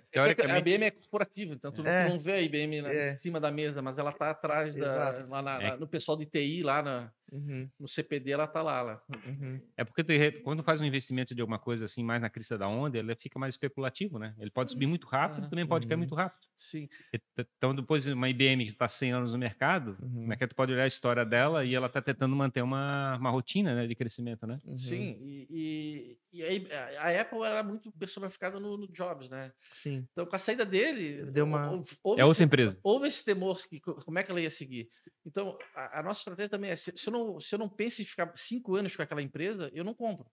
Teorica, é A IBM é corporativa, então tu, não vê a IBM em cima da mesa, mas ela tá atrás da, lá na, no pessoal de TI lá na. Uhum. No CPD ela tá lá. lá. Uhum. É porque tu, quando faz um investimento de alguma coisa assim, mais na crista da onda, ele fica mais especulativo, né? Ele pode subir muito rápido, ah, também pode cair muito uhum. rápido. Sim. Então, depois uma IBM que está 100 anos no mercado, uhum. é que é? tu pode olhar a história dela e ela está tentando manter uma, uma rotina né, de crescimento, né? Uhum. Sim, e, e, e aí, a Apple era muito personificada no, no, Jobs, né? Sim. Então, com a saída dele... Deu uma... Houve, é outra esse, empresa. Houve esse temor, que, como é que ela ia seguir? Então, a, a nossa estratégia também é, se, se eu não não, se eu não penso em ficar cinco anos com aquela empresa, eu não compro.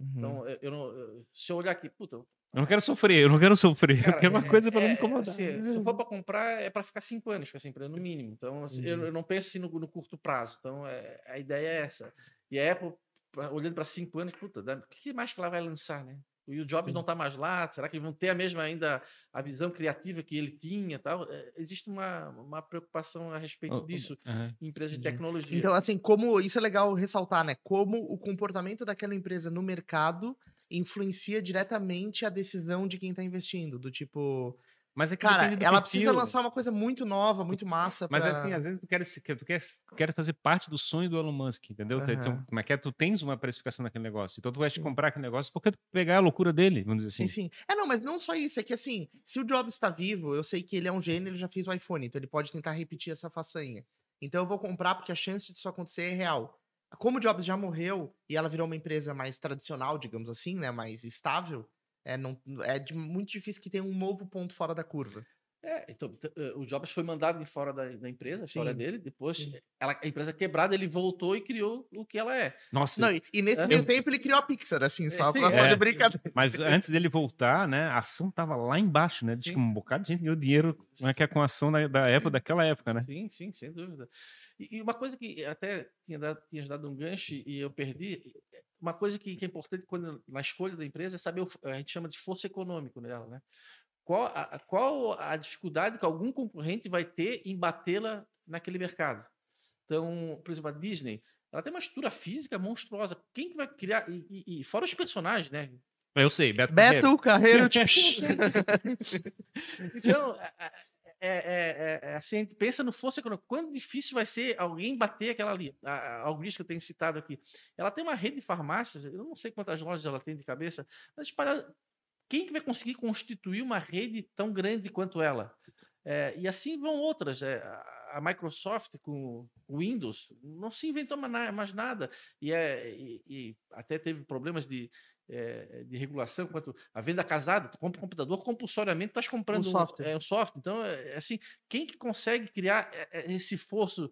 Uhum. Então, eu, eu não, se eu olhar aqui, puta. Eu não quero sofrer, eu não quero sofrer. (laughs) Cara, eu quero é uma é, coisa para é, não me incomodar. Assim, né? se eu for para comprar, é para ficar cinco anos com essa empresa, no mínimo. Então, assim, uhum. eu, eu, não penso assim, no, no, curto prazo. Então, é, a ideia é essa. E a Apple, pra, olhando para cinco anos, puta, o que mais que ela vai lançar, né? E o Jobs Sim. não está mais lá, será que vão ter a mesma ainda a visão criativa que ele tinha? Tal? Eh, existe uma, uma preocupação a respeito disso uhum. em empresas de tecnologia. Então, assim, como isso é legal ressaltar, né? Como o comportamento daquela empresa no mercado influencia diretamente a decisão de quem está investindo, do tipo, mas é que cara, ela precisa lançar uma coisa muito nova, muito massa. Mas é pra... assim, às vezes tu quer, tu quer, tu quer fazer parte do sonho do Elon Musk, entendeu? Uhum. Então, como é que é? Tu tens uma precificação naquele negócio. Então tu vai te comprar aquele negócio porque tu pegar a loucura dele, vamos dizer assim. Sim, sim. É, não, mas não só isso. É que assim, se o Jobs está vivo, eu sei que ele é um gênio, ele já fez o iPhone, então ele pode tentar repetir essa façanha. Então eu vou comprar porque a chance disso acontecer é real. Como o Jobs já morreu e ela virou uma empresa mais tradicional, digamos assim, né, mais estável, é, não, é de, muito difícil que tenha um novo ponto fora da curva. É, então, eh, o Jobs foi mandado de fora da, da empresa, Sim. fora dele, depois ela, a empresa quebrada, ele voltou e criou o que ela é. Nossa. Não, e, e nesse é. meio tempo ele criou a Pixar, assim, é, só é, pra falar é. brincadeira. Mas antes dele voltar, né, a ação tava lá embaixo, né? Diz que um bocado de gente ganhou dinheiro né, que é com a ação da, da época, daquela época, né? Sim, sim, sem dúvida. E uma coisa que até tinha dado, tinha dado um gancho e eu perdi, uma coisa que, que é importante quando, na escolha da empresa é saber, a gente chama de força econômico nela, né? Qual a, qual a dificuldade que algum concorrente vai ter em batê-la naquele mercado? Então, por exemplo, a Disney, ela tem uma estrutura física monstruosa. Quem que vai criar? E, e, e fora os personagens, né? Eu sei, Beto, Beto Carreiro. Beto Carreiro. (laughs) tipo... então, a, a, é é, é, é, assim, pensa no força econômica. Quando difícil vai ser alguém bater aquela ali, a, a Augusta que eu tenho citado aqui. Ela tem uma rede de farmácias, eu não sei quantas lojas ela tem de cabeça, mas para quem que vai conseguir constituir uma rede tão grande quanto ela? É, e assim vão outras. É, a Microsoft com o Windows não se inventou mais nada. E, é, e, e até teve problemas de, é, de regulação, quanto a venda casada, tu compra um computador, compulsoriamente estás comprando um software. Um, eh, é, um software. Então, é, é, assim, quem que consegue criar eh, esse fosso?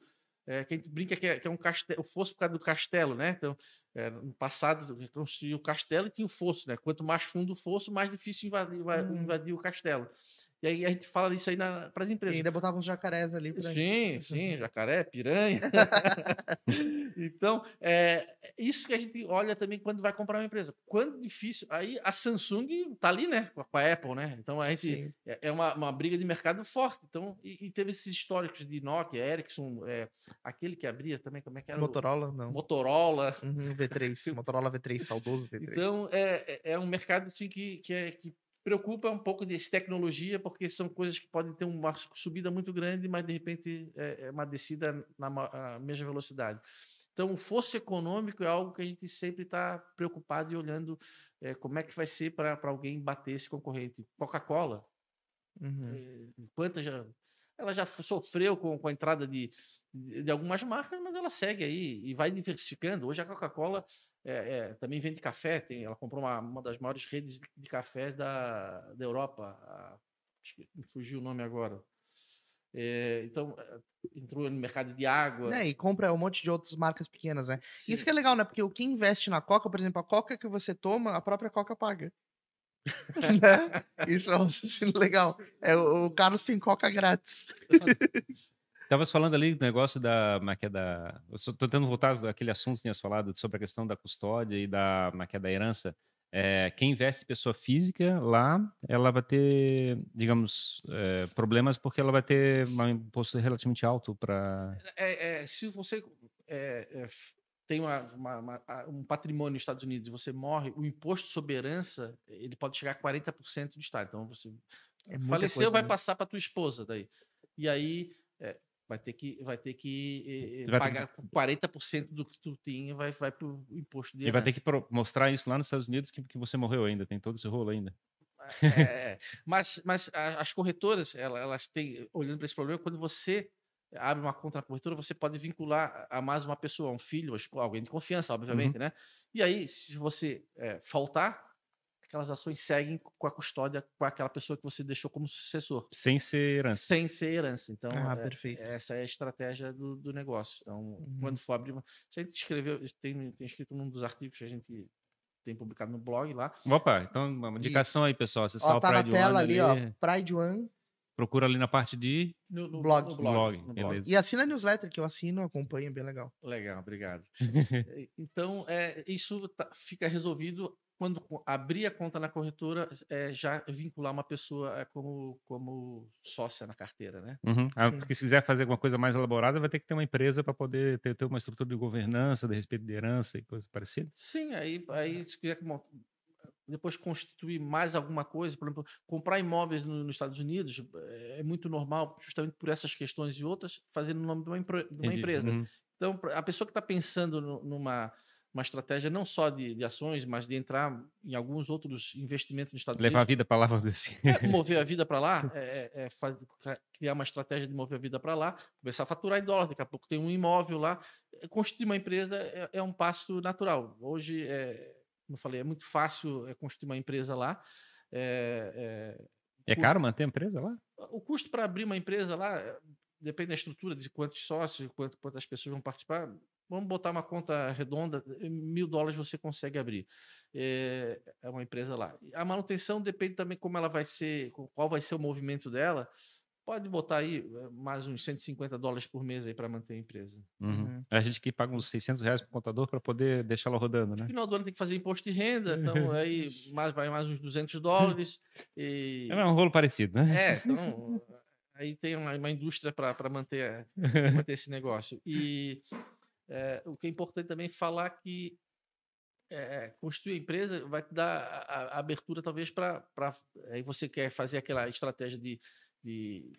É, que a gente brinca que é, que é um castelo, o fosso por causa do castelo, né? Então, é, no passado, construiu o castelo e tinha o fosso, né? Quanto mais fundo o fosso, mais difícil invadir, hum. invadir o castelo. E aí a gente fala isso aí para as empresas. E ainda botavam uns jacarés ali. Sim, gente. (laughs) sim, jacaré, piranha. (laughs) então, é isso que a gente olha também quando vai comprar uma empresa. Quando difícil. Aí a Samsung está ali, né? Com a Apple, né? Então a gente. É, é uma, uma briga de mercado forte. Então, e, e teve esses históricos de Nokia, Ericsson, é, aquele que abria também, como é que era? Motorola, o, não. Motorola. Uhum, V3, (laughs) Motorola V3, saudoso V3. Então, é, é, é um mercado assim que, que, é, que preocupa um pouco de tecnologia, porque são coisas que podem ter uma subida muito grande, mas de repente é uma é descida na mesma velocidade. Então, o fosso econômico é algo que a gente sempre está preocupado e olhando é, como é que vai ser para alguém bater esse concorrente. Coca-Cola, uhum. é, quantas já ela já sofreu com, com a entrada de, de algumas marcas, mas ela segue aí e vai diversificando. Hoje a Coca-Cola é, é, também vende café, tem, ela comprou uma, uma das maiores redes de, de café da, da Europa, a, acho que me fugiu o nome agora. É, então, é, entrou no mercado de água. É, e compra um monte de outras marcas pequenas, né? Sim. Isso que é legal, né? Porque o que investe na Coca, por exemplo, a Coca que você toma, a própria Coca paga. (laughs) né? Isso é um assassino legal. É, o Carlos tem coca grátis. Estava (laughs) falando ali do negócio da. É é da eu estou tentando voltar àquele assunto que tinha falado sobre a questão da custódia e da, é da herança. É, quem investe pessoa física lá, ela vai ter, digamos, é, problemas porque ela vai ter um imposto relativamente alto para. É, se você tem uma, uma, uma, um patrimônio nos Estados Unidos e você morre, o imposto sobre herança ele pode chegar a 40% do Estado. Então você é faleceu, vai né? passar para tua esposa daí. E aí é, vai ter que, vai ter que é, vai pagar ter... 40% do que tu tinha, vai, vai para o imposto de herança. E vai ter que mostrar isso lá nos Estados Unidos que, que você morreu ainda, tem todo esse rolo ainda. É, é, é. mas, mas as corretoras, elas têm, olhando para esse problema, quando você abre uma conta na corretora, você pode vincular a mais uma pessoa, um filho, alguém de confiança, uhum. obviamente, uhum. né? E aí, se você é, faltar, aquelas ações seguem com a custódia com aquela pessoa que você deixou como sucessor. Sem ser herança. Sem ser herança. Então, ah, é, essa é a estratégia do, do negócio. Então, uhum. quando for abrir... uma, Você escreveu, tem, tem escrito num dos artigos que a gente tem publicado no blog lá. Opa, então uma indicação e... aí, pessoal. Você ó, tá o Pride na tela One ali, ali, ó. Pride One Procura ali na parte de. No, no blog. No blog, blog, no blog. E assina a newsletter que eu assino, acompanha, é bem legal. Legal, obrigado. (laughs) então, é, isso tá, fica resolvido quando abrir a conta na corretora, é, já vincular uma pessoa é, como, como sócia na carteira, né? Uhum. Ah, porque se quiser fazer alguma coisa mais elaborada, vai ter que ter uma empresa para poder ter, ter, uma estrutura de governança, de respeito de herança e coisas parecidas? Sim, aí, aí é. se quiser depois constituir mais alguma coisa, por exemplo, comprar imóveis no, nos Estados Unidos eh, é muito normal, justamente por essas questões e outras, fazer no nome de uma, impre, de uma empresa. Uhum. Então, a pessoa que está pensando no, numa uma estratégia não só de, de, ações, mas de entrar em alguns outros investimentos nos Estados Levar Unidos. Levar a vida para lá, vamos dizer. Assim. É, mover a (laughs) vida para lá, é, é, é fazer, criar uma estratégia de mover a vida para lá, começar a faturar em dólar, daqui a pouco tem um imóvel lá. É, constituir uma empresa é, é, um passo natural. Hoje é, como eu falei, é muito fácil eh, construir uma empresa lá. Eh, eh, é, é, é caro manter a empresa lá? O custo para abrir uma empresa lá depende da estrutura, de quantos sócios, quanto, quantas pessoas vão participar. Vamos botar uma conta redonda, mil dólares você consegue abrir. É, é uma empresa lá. A manutenção depende também como ela vai ser, qual vai ser o movimento dela pode botar aí eh, mais uns 150 dólares por mês aí para manter a empresa. Uhum. uhum. É a gente que paga uns 600 reais para o contador para poder deixá-la rodando, né? No final do ano tem que fazer imposto de renda, (laughs) então aí mais, vai mais uns 200 dólares. E... É, é um rolo parecido, né? É, então eh, aí tem uma, uma indústria para manter, eh, manter esse negócio. E é, o que é importante também falar que é, construir a empresa vai te dar a, a abertura talvez para aí você quer fazer aquela estratégia de de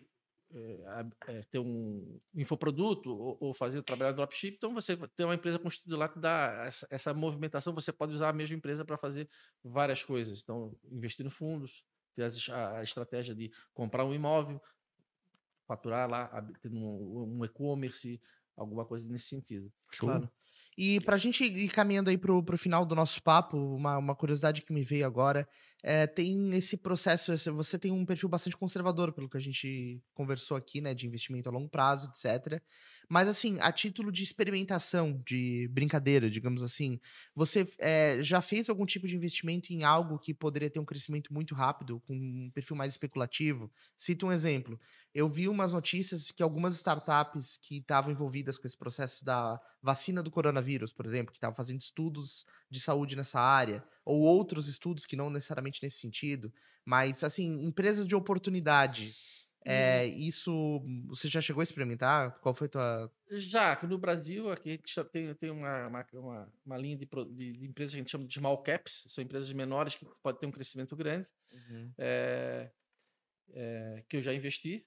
é, é, ter um infoproduto ou, ou fazer trabalhar dropship, então você tem uma empresa construída lá que dá essa, essa movimentação, você pode usar a mesma empresa para fazer várias coisas. Então, investir no fundos, ter a, a estratégia de comprar um imóvel, faturar lá, ter um, um e-commerce, alguma coisa nesse sentido. Claro. E para a gente ir caminhando aí para o final do nosso papo, uma, uma curiosidade que me veio agora é, tem esse processo, você tem um perfil bastante conservador, pelo que a gente conversou aqui, né, de investimento a longo prazo, etc. Mas, assim, a título de experimentação, de brincadeira, digamos assim, você é, já fez algum tipo de investimento em algo que poderia ter um crescimento muito rápido, com um perfil mais especulativo? Cito um exemplo. Eu vi umas notícias que algumas startups que estavam envolvidas com esse processo da vacina do coronavírus, por exemplo, que estavam fazendo estudos de saúde nessa área, ou outros estudos que não necessariamente nesse sentido, mas assim, empresas de oportunidade. É, isso você já chegou a experimentar? Qual foi a tua. Já, no Brasil, aqui tem, tem uma, uma, uma linha de, de, de empresas que a gente chama de small caps, são empresas menores que podem ter um crescimento grande, uhum. é, é, que eu já investi,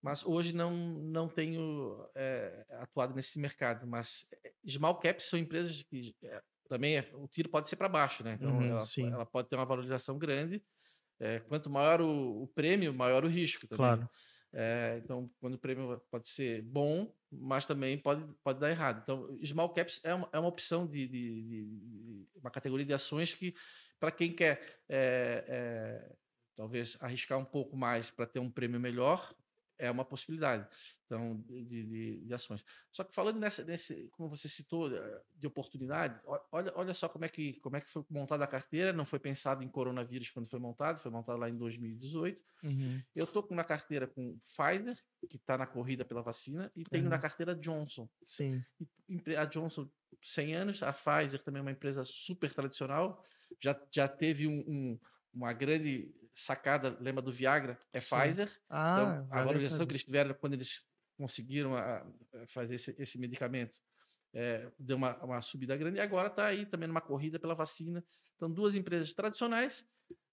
mas hoje não, não tenho é, atuado nesse mercado. Mas small caps são empresas que também é, o tiro pode ser para baixo, né? Então uhum, ela, ela, pode ter uma valorização grande. É, quanto maior o, o, prêmio, maior o risco. Também. Tá claro. É, então, quando o prêmio pode ser bom, mas também pode, pode dar errado. Então, small caps é uma, é uma opção de, de, de, de uma categoria de ações que, para quem quer é, é, talvez arriscar um pouco mais para ter um prêmio melhor, é uma possibilidade então, de, de, de ações. Só que falando nessa, nesse, como você citou, eh, de oportunidade, olha, olha só como é, que, como é que foi montada a carteira, não foi pensado em coronavírus quando foi montado, foi montado lá em 2018. Uhum. Eu estou na carteira com Pfizer, que está na corrida pela vacina, e tenho uhum. na carteira Johnson. Sim. A Johnson, 100 anos, a Pfizer também é uma empresa super tradicional, já, já teve um, um uma grande sacada, lembra do Viagra? É Sim. Pfizer. Então, ah, então, a valorização que eles tiveram quando eles conseguiram a, ah, a ah, fazer esse, esse medicamento é, deu uma, uma, subida grande. E agora está aí também numa corrida pela vacina. Então, duas empresas tradicionais,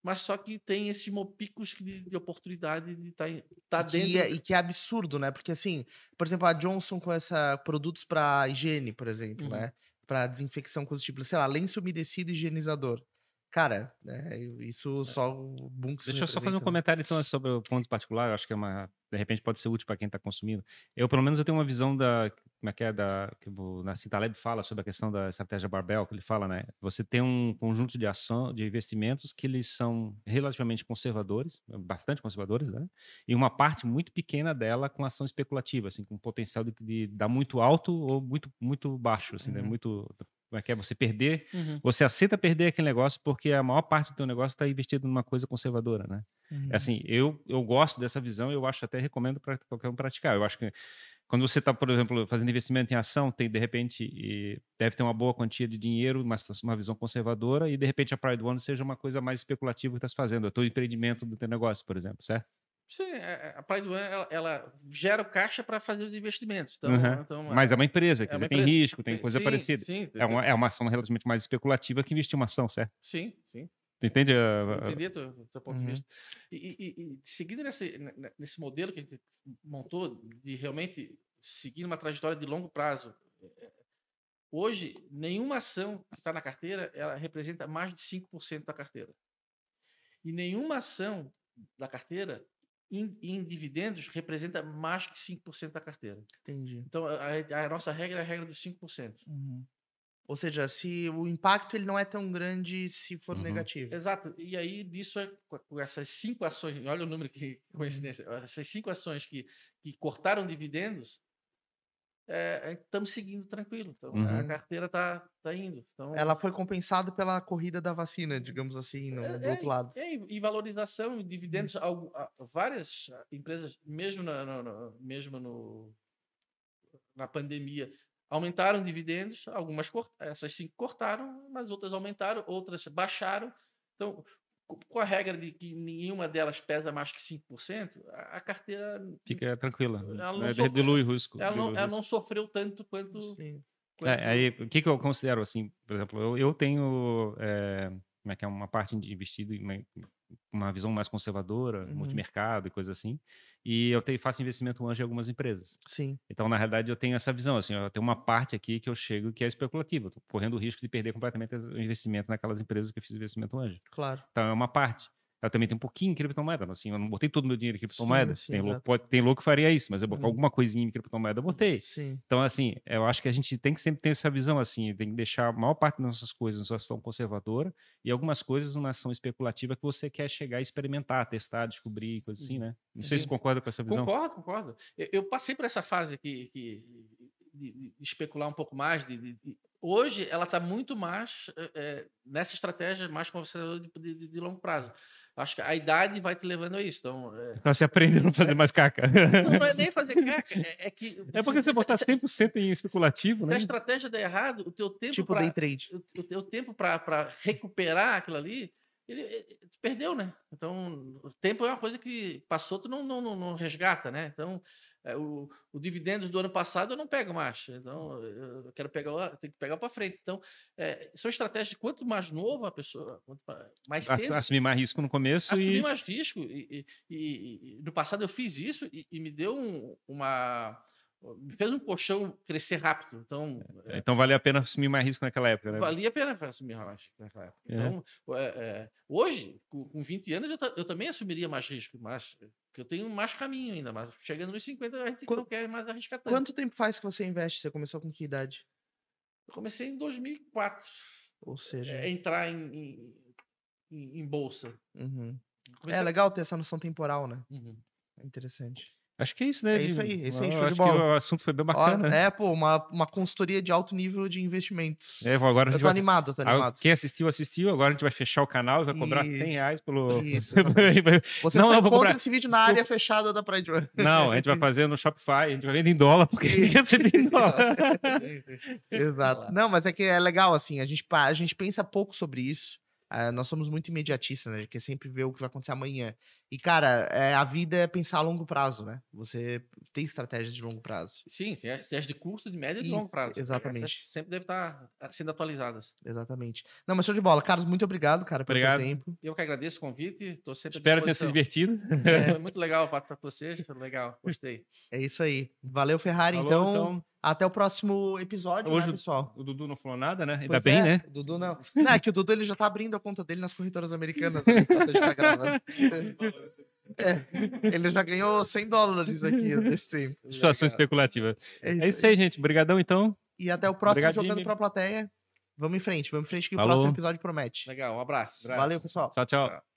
mas só que tem esses picos de, de, oportunidade de estar tá, tá dentro. E que, é, e que é absurdo, né? Porque, assim, por exemplo, a Johnson com essa produtos para higiene, por exemplo, uhum. né? Para desinfecção com os tipos, sei lá, lenço umedecido e higienizador. Cara, é, isso é. só o Bunks. Deixa eu só fazer um né? comentário então sobre o ponto particular. Eu acho que é uma, de repente pode ser útil para quem está consumindo. Eu pelo menos eu tenho uma visão da como é que é da que o Nassim Taleb fala sobre a questão da estratégia barbel que ele fala, né? Você tem um conjunto de ação de investimentos que eles são relativamente conservadores, bastante conservadores, né? E uma parte muito pequena dela com ação especulativa, assim, com potencial de, de dar muito alto ou muito muito baixo, assim, né? uhum. né? Muito como é que é você perder, uhum. você aceita perder aquele negócio porque a maior parte do teu negócio está investido numa coisa conservadora, né? Uhum. Assim, eu, eu gosto dessa visão, eu acho até recomendo para qualquer um praticar. Eu acho que quando você está, por exemplo, fazendo investimento em ação, tem de repente deve ter uma boa quantia de dinheiro, mas tá, uma visão conservadora e de repente a Pride One seja uma coisa mais especulativa que está se fazendo, é o todo empreendimento do teu negócio, por exemplo, certo? Sim, é, é, a Praia do An, ela, ela gera o caixa para fazer os investimentos. Então, uhum. então, é Mas é uma empresa, quer é dizer, empresa. tem risco, tem coisa sim, parecida. Sim, é, uma, é uma ação relativamente mais especulativa que investir uma ação, certo? Sim, sim. entende? A... Entendi o teu ponto uhum. de vista. E, e, e seguindo nesse, nesse modelo que a gente montou, de realmente seguir uma trajetória de longo prazo, hoje, nenhuma ação que está na carteira, ela representa mais de 5% da carteira. E nenhuma ação da carteira em, em dividendos representa mais que 5% da carteira. Entendi. Então, a, a, nossa regra é a regra dos 5%. Uhum. Ou seja, se o impacto ele não é tão grande se for uhum. negativo. Exato. E aí, isso é com essas cinco ações, olha o número que uhum. coincidência, essas cinco ações que, que cortaram dividendos, é, é, estamos é, seguindo tranquilo. Então, uhum. a carteira está tá indo. Então... Ela foi compensada pela corrida da vacina, digamos assim, no, é, do outro é, lado. É, e valorização, dividendos. Uhum. Algo, a, várias ah, empresas, mesmo, na, na, na, mesmo no, na pandemia, aumentaram dividendos, algumas essas cinco cortaram, mas outras aumentaram, outras baixaram. Então, com a regra de que nenhuma delas pesa mais que 5%, a, a carteira. Fica tranquila. Ela né? não é, sofreu, dilui o risco. Ela, não, ela não sofreu tanto quanto. quanto... É, aí, o que, que eu considero assim, por exemplo, eu, eu tenho é, como é que é uma parte de investido, uma, uma visão mais conservadora, uhum. multimercado e coisa assim e eu tenho, faço investimento anjo em algumas empresas. Sim. Então, na realidade, eu tenho essa visão, assim, eu tenho uma parte aqui que eu chego que é especulativa, estou correndo o risco de perder completamente o investimento naquelas empresas que eu fiz investimento anjo. Claro. Então, é uma parte. Eu também tenho um pouquinho em criptomoeda, assim, eu não botei todo o meu dinheiro em criptomoeda. Sim, sim, tem, louco, pode, tem louco que faria isso, mas eu botei uhum. alguma coisinha em criptomoeda, eu uhum, botei. Sim. Então, assim, eu acho que a gente tem que sempre ter essa visão, assim, tem que deixar a maior parte das nossas coisas numa ação conservadora e algumas coisas numa ação especulativa que você quer chegar a experimentar, testar, descobrir, coisa assim, uhum. né? Não sei se concorda com essa visão. Concordo, concordo. Eu, eu passei por essa fase que, que de, de, especular um pouco mais, de, de, de... hoje ela está muito mais é, nessa estratégia mais conservadora de, longo prazo. Acho que a idade vai te levando a isso. Então, é... então você aprende a não fazer é... mais caca. (laughs) Não, não, é nem fazer (laughs) caca. É, é, que. É porque você botar 100% em especulativo, se né? Se a estratégia der errado, o teu tempo. Tipo pra, day trade. O, teu tempo para recuperar aquilo ali, ele, ele, ele, perdeu, né? Então, o tempo é uma coisa que passou, tu não, não, não, não resgata, né? Então, é, o, o dividendo do ano passado eu não pego mais, então eu quero pegar, tem que pegar para frente. Então, é, são estratégias de quanto mais nova a pessoa, mais cedo, assumir mais risco no começo, assumir e... mais risco. E, e, e, no passado eu fiz isso e, me deu um, uma fez um colchão crescer rápido. Então, é, é então valia a pena assumir mais risco naquela época, né? Valia a pena assumir mais risco naquela época. É. Então, é, é hoje, com 20 anos, eu, eu, também assumiria mais risco, mas eu tenho mais caminho ainda, mas chegando nos 50, a gente não quer mais arriscar tanto. Quanto tempo faz que você investe? Você começou com que idade? Eu comecei em 2004. Ou seja... É, entrar em, em, em bolsa. Uhum. É legal ter essa noção temporal, né? Uhum. interessante. Acho que é isso, né? É isso aí, esse aí, show de bola. o assunto foi bem bacana. Ó, né? é, pô, uma, uma consultoria de alto nível de investimentos. É, agora Eu tô vai... animado, tô ah, animado. Quem assistiu, assistiu. Agora a gente vai fechar o canal e vai cobrar e... 100 reais pelo. Isso. (laughs) Você não, não encontra cobrar... esse vídeo na área fechada da Praia de Não, a gente vai fazer no Shopify, a gente vai vender em dólar, porque tem que em (laughs) dólar. Exato. Não, mas é que é legal, assim, a gente, a gente pensa pouco sobre isso. Uh, nós somos muito imediatistas, né? A gente quer sempre ver o que vai acontecer amanhã. E, cara, é, a vida é pensar a longo prazo, né? Você tem estratégias de longo prazo. Sim, tem estratégias de curto, de médio e de longo prazo. Exatamente. Essas sempre deve estar tá, tá sendo atualizadas. Exatamente. Não, mas show de bola. Carlos, muito obrigado, cara, obrigado. pelo tempo. Eu que agradeço o convite. Tô sempre Espero tenha sido divertido. É. Foi (laughs) muito legal o papo para vocês. Foi legal, gostei. É isso aí. Valeu, Ferrari. Falou, então, então, até o próximo episódio, Hoje né, pessoal? O Dudu não falou nada, né? Ainda pois bem, é. né? O Dudu não. Não, é que o Dudu ele já tá abrindo a conta dele nas corretoras americanas. Né, a gente tá gravando. (laughs) É, ele já ganhou 100 dólares aqui (laughs) nesse tempo. Situação especulativa. É isso, é isso aí, aí, gente. Obrigadão, então. E até o próximo Obrigadinho. Jogando pra Plateia. Vamos em frente, vamos em frente que Falou. o próximo episódio promete. Legal, um abraço. Valeu, pessoal. tchau. tchau. tchau.